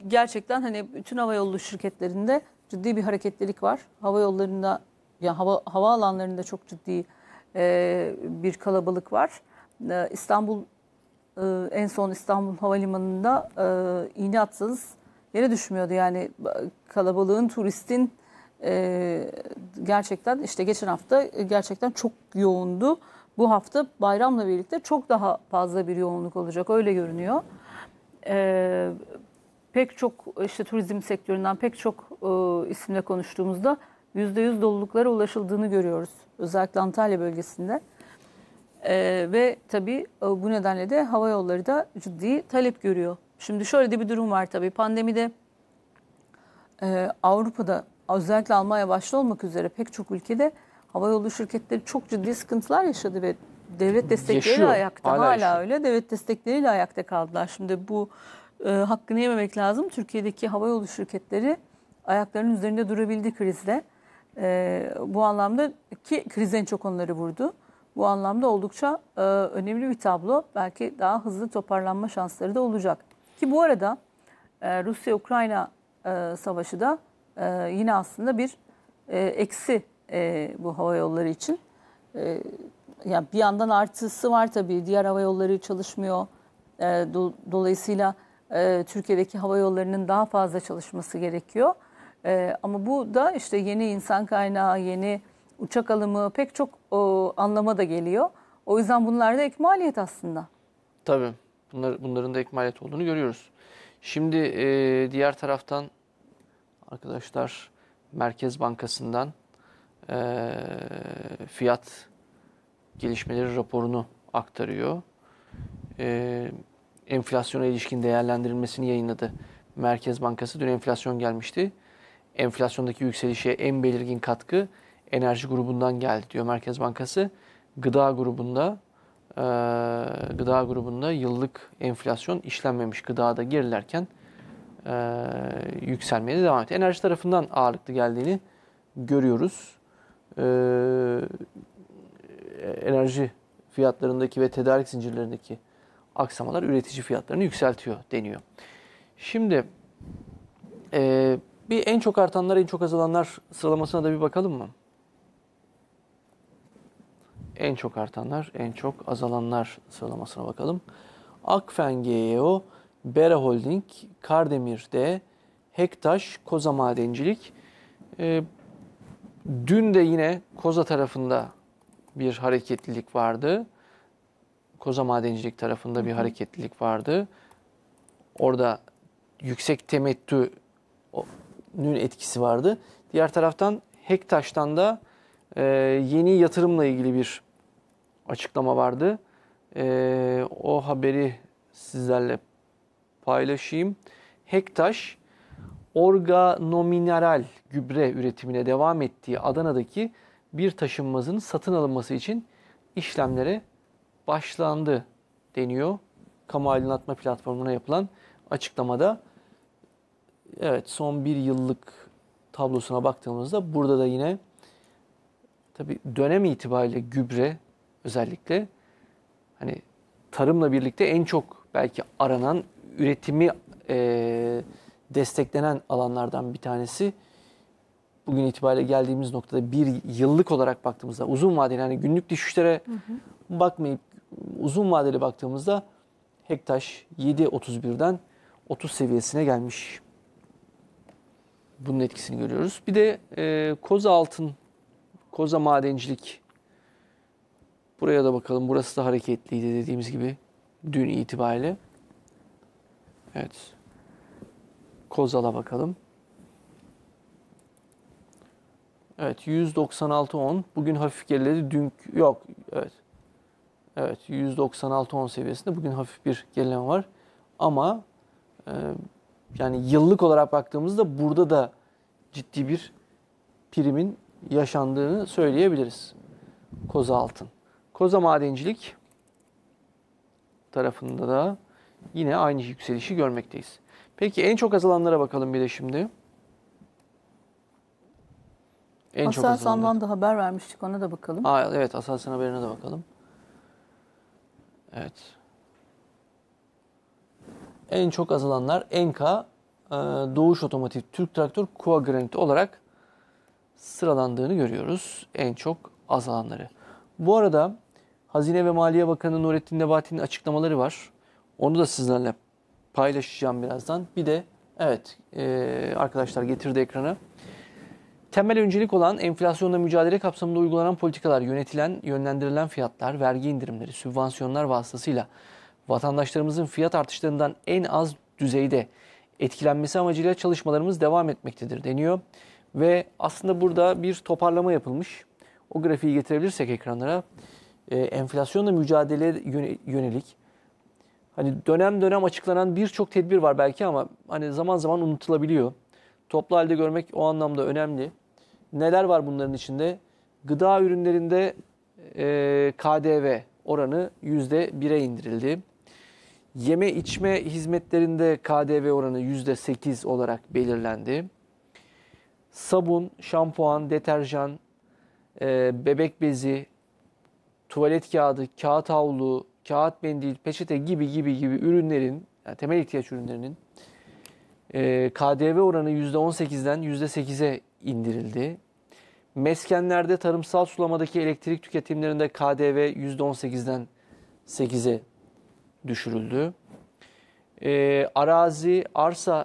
[SPEAKER 3] gerçekten hani bütün hava yolu şirketlerinde ciddi bir hareketlilik var. Hava yollarında ya hava hava alanlarında çok ciddi e, bir kalabalık var. E, İstanbul e, en son İstanbul Havalimanı'nda e, iğne atsanız yere düşmüyordu. Yani kalabalığın, turistin e, gerçekten işte geçen hafta e, gerçekten çok yoğundu. Bu hafta bayramla birlikte çok daha fazla bir yoğunluk olacak öyle görünüyor. E, pek çok işte turizm sektöründen pek çok e, isimle konuştuğumuzda %100 doluluklara ulaşıldığını görüyoruz. Özellikle Antalya bölgesinde. E, ve tabii e, bu nedenle de hava yolları da ciddi talep görüyor. Şimdi şöyle de bir durum var tabii. Pandemide e, Avrupa'da özellikle Almanya başta olmak üzere pek çok ülkede havayolu şirketleri çok ciddi sıkıntılar yaşadı ve devlet destekleriyle Yaşıyor, ayakta hala, hala öyle devlet destekleriyle ayakta kaldılar. Şimdi bu e, hakkını yememek lazım. Türkiye'deki havayolu şirketleri ayaklarının üzerinde durabildi krizde. E, bu anlamda ki kriz en çok onları vurdu. Bu anlamda oldukça e, önemli bir tablo. Belki daha hızlı toparlanma şansları da olacak. Ki bu arada e, Rusya-Ukrayna e, savaşı da e, yine aslında bir e, eksi e, bu hava yolları için. E, yani bir yandan artısı var tabii. Diğer hava yolları çalışmıyor. E, do, dolayısıyla e, Türkiye'deki hava yollarının daha fazla çalışması gerekiyor. E, ama bu da işte yeni insan kaynağı, yeni uçak alımı pek çok o, anlama da geliyor. O yüzden bunlar da ek maliyet
[SPEAKER 1] aslında. Tabii. Bunlar, bunların da ekmaliyet olduğunu görüyoruz. Şimdi e, diğer taraftan arkadaşlar Merkez Bankası'ndan e, fiyat gelişmeleri raporunu aktarıyor. E, enflasyona ilişkin değerlendirilmesini yayınladı Merkez Bankası. Dün enflasyon gelmişti. Enflasyondaki yükselişe en belirgin katkı enerji grubundan geldi diyor Merkez Bankası. Gıda grubunda e, gıda grubunda yıllık enflasyon işlenmemiş gıdada gerilerken e, yükselmeye de devam etti. Enerji tarafından ağırlıklı geldiğini görüyoruz. E, enerji fiyatlarındaki ve tedarik zincirlerindeki aksamalar üretici fiyatlarını yükseltiyor deniyor. Şimdi e, bir en çok artanlar en çok azalanlar sıralamasına da bir bakalım mı? en çok artanlar, en çok azalanlar sıralamasına bakalım. Akfen GEO, Bera Holding, Kardemir D, Hektaş, Koza Madencilik. E, dün de yine Koza tarafında bir hareketlilik vardı. Koza Madencilik tarafında bir hareketlilik vardı. Orada yüksek temettünün etkisi vardı. Diğer taraftan Hektaş'tan da e, yeni yatırımla ilgili bir açıklama vardı. E, o haberi sizlerle paylaşayım. Hektaş organomineral gübre üretimine devam ettiği Adana'daki bir taşınmazın satın alınması için işlemlere başlandı deniyor. Kamu aydınlatma platformuna yapılan açıklamada. Evet son bir yıllık tablosuna baktığımızda burada da yine tabi dönem itibariyle gübre özellikle hani tarımla birlikte en çok belki aranan, üretimi e, desteklenen alanlardan bir tanesi. Bugün itibariyle geldiğimiz noktada bir yıllık olarak baktığımızda uzun vadeli hani günlük düşüşlere hı hı. bakmayıp uzun vadeli baktığımızda hektaş 7.31'den 30 seviyesine gelmiş. Bunun etkisini görüyoruz. Bir de e, koza altın, koza madencilik Buraya da bakalım. Burası da hareketliydi dediğimiz gibi dün itibariyle. Evet. Kozal'a bakalım. Evet 196 10. Bugün hafif geriledi. Dün yok. Evet. Evet 196 10 seviyesinde bugün hafif bir gerileme var. Ama e, yani yıllık olarak baktığımızda burada da ciddi bir primin yaşandığını söyleyebiliriz. Koza altın. Koza Madencilik tarafında da yine aynı yükselişi görmekteyiz. Peki en çok azalanlara bakalım bir de şimdi. En Aselsan'dan
[SPEAKER 3] da haber vermiştik ona da bakalım. Aa,
[SPEAKER 1] evet Aselsan haberine de bakalım. Evet. En çok azalanlar Enka, e, Doğuş Otomotiv, Türk Traktör, Granit olarak sıralandığını görüyoruz. En çok azalanları. Bu arada Hazine ve Maliye Bakanı Nurettin Nebati'nin açıklamaları var. Onu da sizlerle paylaşacağım birazdan. Bir de evet e, arkadaşlar getirdi ekranı. Temel öncelik olan enflasyonla mücadele kapsamında uygulanan politikalar, yönetilen, yönlendirilen fiyatlar, vergi indirimleri, sübvansiyonlar vasıtasıyla vatandaşlarımızın fiyat artışlarından en az düzeyde etkilenmesi amacıyla çalışmalarımız devam etmektedir deniyor. Ve aslında burada bir toparlama yapılmış. O grafiği getirebilirsek ekranlara e, enflasyonla mücadele yönelik hani dönem dönem açıklanan birçok tedbir var belki ama hani zaman zaman unutulabiliyor. Toplu halde görmek o anlamda önemli. Neler var bunların içinde? Gıda ürünlerinde e, KDV oranı %1'e indirildi. Yeme içme hizmetlerinde KDV oranı %8 olarak belirlendi. Sabun, şampuan, deterjan, e, bebek bezi, tuvalet kağıdı, kağıt havlu, kağıt mendil, peçete gibi gibi gibi ürünlerin, yani temel ihtiyaç ürünlerinin e, KDV oranı %18'den %8'e indirildi. Meskenlerde tarımsal sulamadaki elektrik tüketimlerinde KDV %18'den 8'e düşürüldü. E, arazi, arsa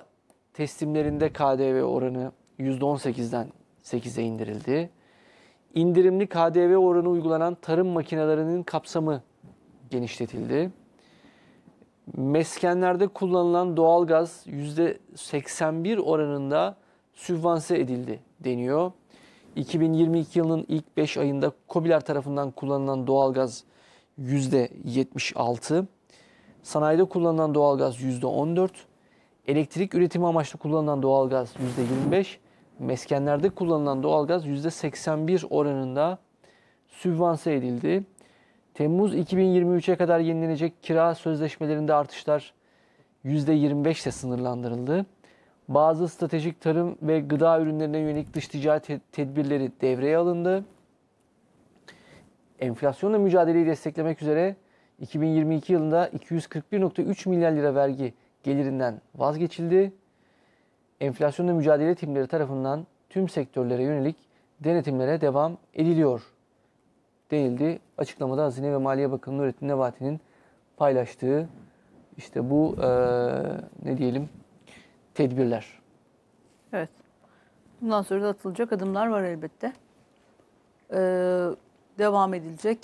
[SPEAKER 1] teslimlerinde KDV oranı %18'den 8'e indirildi indirimli KDV oranı uygulanan tarım makinelerinin kapsamı genişletildi. Meskenlerde kullanılan doğalgaz %81 oranında sübvanse edildi deniyor. 2022 yılının ilk 5 ayında COBİ'ler tarafından kullanılan doğalgaz %76, sanayide kullanılan doğalgaz %14, elektrik üretimi amaçlı kullanılan doğalgaz %25 meskenlerde kullanılan doğalgaz %81 oranında sübvanse edildi. Temmuz 2023'e kadar yenilenecek kira sözleşmelerinde artışlar %25 ile sınırlandırıldı. Bazı stratejik tarım ve gıda ürünlerine yönelik dış ticaret tedbirleri devreye alındı. Enflasyonla mücadeleyi desteklemek üzere 2022 yılında 241.3 milyar lira vergi gelirinden vazgeçildi enflasyonla mücadele timleri tarafından tüm sektörlere yönelik denetimlere devam ediliyor değildi. Açıklamada Hazine ve Maliye Bakanı Nurettin Nebati'nin paylaştığı işte bu e, ne diyelim tedbirler.
[SPEAKER 3] Evet. Bundan sonra da atılacak adımlar var elbette. Ee, devam edilecek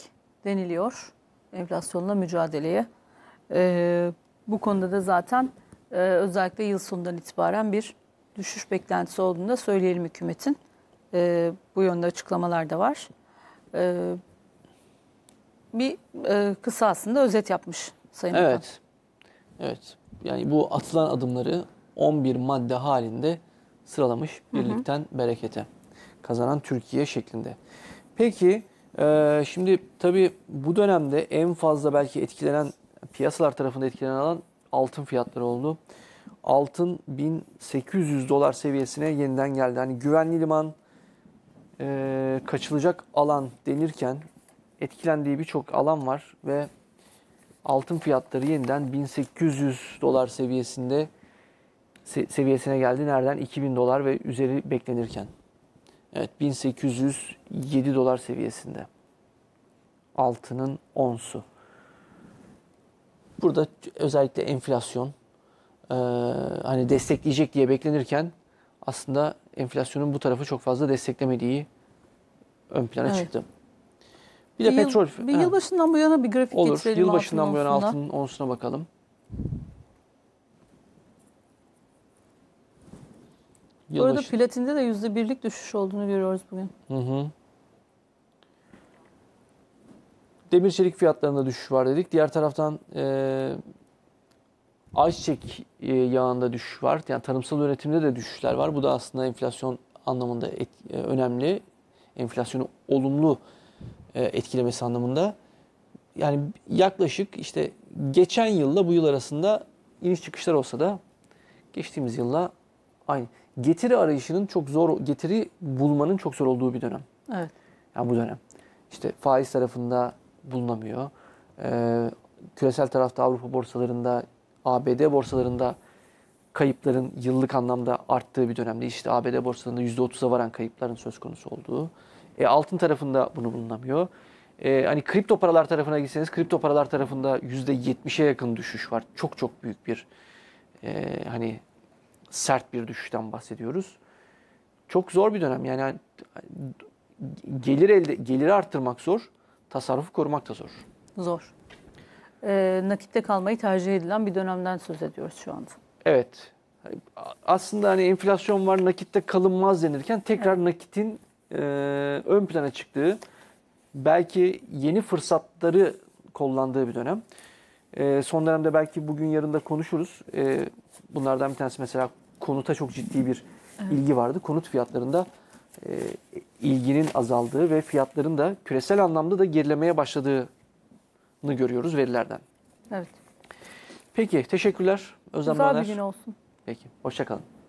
[SPEAKER 3] deniliyor enflasyonla mücadeleye. Ee, bu konuda da zaten e, özellikle yıl sonundan itibaren bir düşüş beklentisi olduğunu da söyleyelim hükümetin. E, bu yönde açıklamalar da var. E, bir e, kısa aslında özet yapmış
[SPEAKER 1] Sayın Evet. Bakan. Evet. Yani bu atılan adımları 11 madde halinde sıralamış birlikten hı hı. berekete kazanan Türkiye şeklinde. Peki e, şimdi tabii bu dönemde en fazla belki etkilenen piyasalar tarafında etkilenen alan altın fiyatları oldu altın 1800 dolar seviyesine yeniden geldi. Hani güvenli liman e, kaçılacak alan denirken etkilendiği birçok alan var ve altın fiyatları yeniden 1800 dolar seviyesinde se- seviyesine geldi. Nereden? 2000 dolar ve üzeri beklenirken. Evet 1807 dolar seviyesinde. Altının onsu. Burada özellikle enflasyon e, hani destekleyecek diye beklenirken aslında enflasyonun bu tarafı çok fazla desteklemediği ön plana evet. çıktı. Bir, bir de yıl, petrol. Bir he.
[SPEAKER 3] yılbaşından bu yana bir grafik Olur. getirelim. Olur. Yılbaşından bu yana altının
[SPEAKER 1] onsuna bakalım. Yılbaşı. Bu arada
[SPEAKER 3] platinde de yüzde birlik düşüş olduğunu görüyoruz bugün.
[SPEAKER 1] Hı hı. Demir çelik fiyatlarında düşüş var dedik. Diğer taraftan e, Ayçiçek e, yağında düşüş var. Yani tarımsal üretimde de düşüşler var. Bu da aslında enflasyon anlamında et, e, önemli. Enflasyonu olumlu e, etkilemesi anlamında. Yani yaklaşık işte geçen yılla bu yıl arasında iniş çıkışlar olsa da geçtiğimiz yılla aynı. Getiri arayışının çok zor, getiri bulmanın çok zor olduğu bir dönem. Evet. Yani bu dönem. İşte faiz tarafında bulunamıyor. Ee, küresel tarafta Avrupa borsalarında ABD borsalarında kayıpların yıllık anlamda arttığı bir dönemde işte ABD borsalarında %30'a varan kayıpların söz konusu olduğu. E, altın tarafında bunu bulunamıyor. E, hani kripto paralar tarafına gitseniz kripto paralar tarafında %70'e yakın düşüş var. Çok çok büyük bir e, hani sert bir düşüşten bahsediyoruz. Çok zor bir dönem yani gelir elde geliri arttırmak zor, tasarrufu korumak da zor.
[SPEAKER 3] Zor e, nakitte kalmayı tercih edilen bir dönemden söz ediyoruz şu anda.
[SPEAKER 1] Evet. Aslında hani enflasyon var nakitte kalınmaz denirken tekrar evet. nakitin e, ön plana çıktığı belki yeni fırsatları kollandığı bir dönem. E, son dönemde belki bugün yarında konuşuruz. E, bunlardan bir tanesi mesela konuta çok ciddi bir evet. ilgi vardı. Konut fiyatlarında e, ilginin azaldığı ve fiyatların da küresel anlamda da gerilemeye başladığı görüyoruz verilerden. Evet. Peki teşekkürler Özlem Güzel bir gün olsun. Peki hoşçakalın.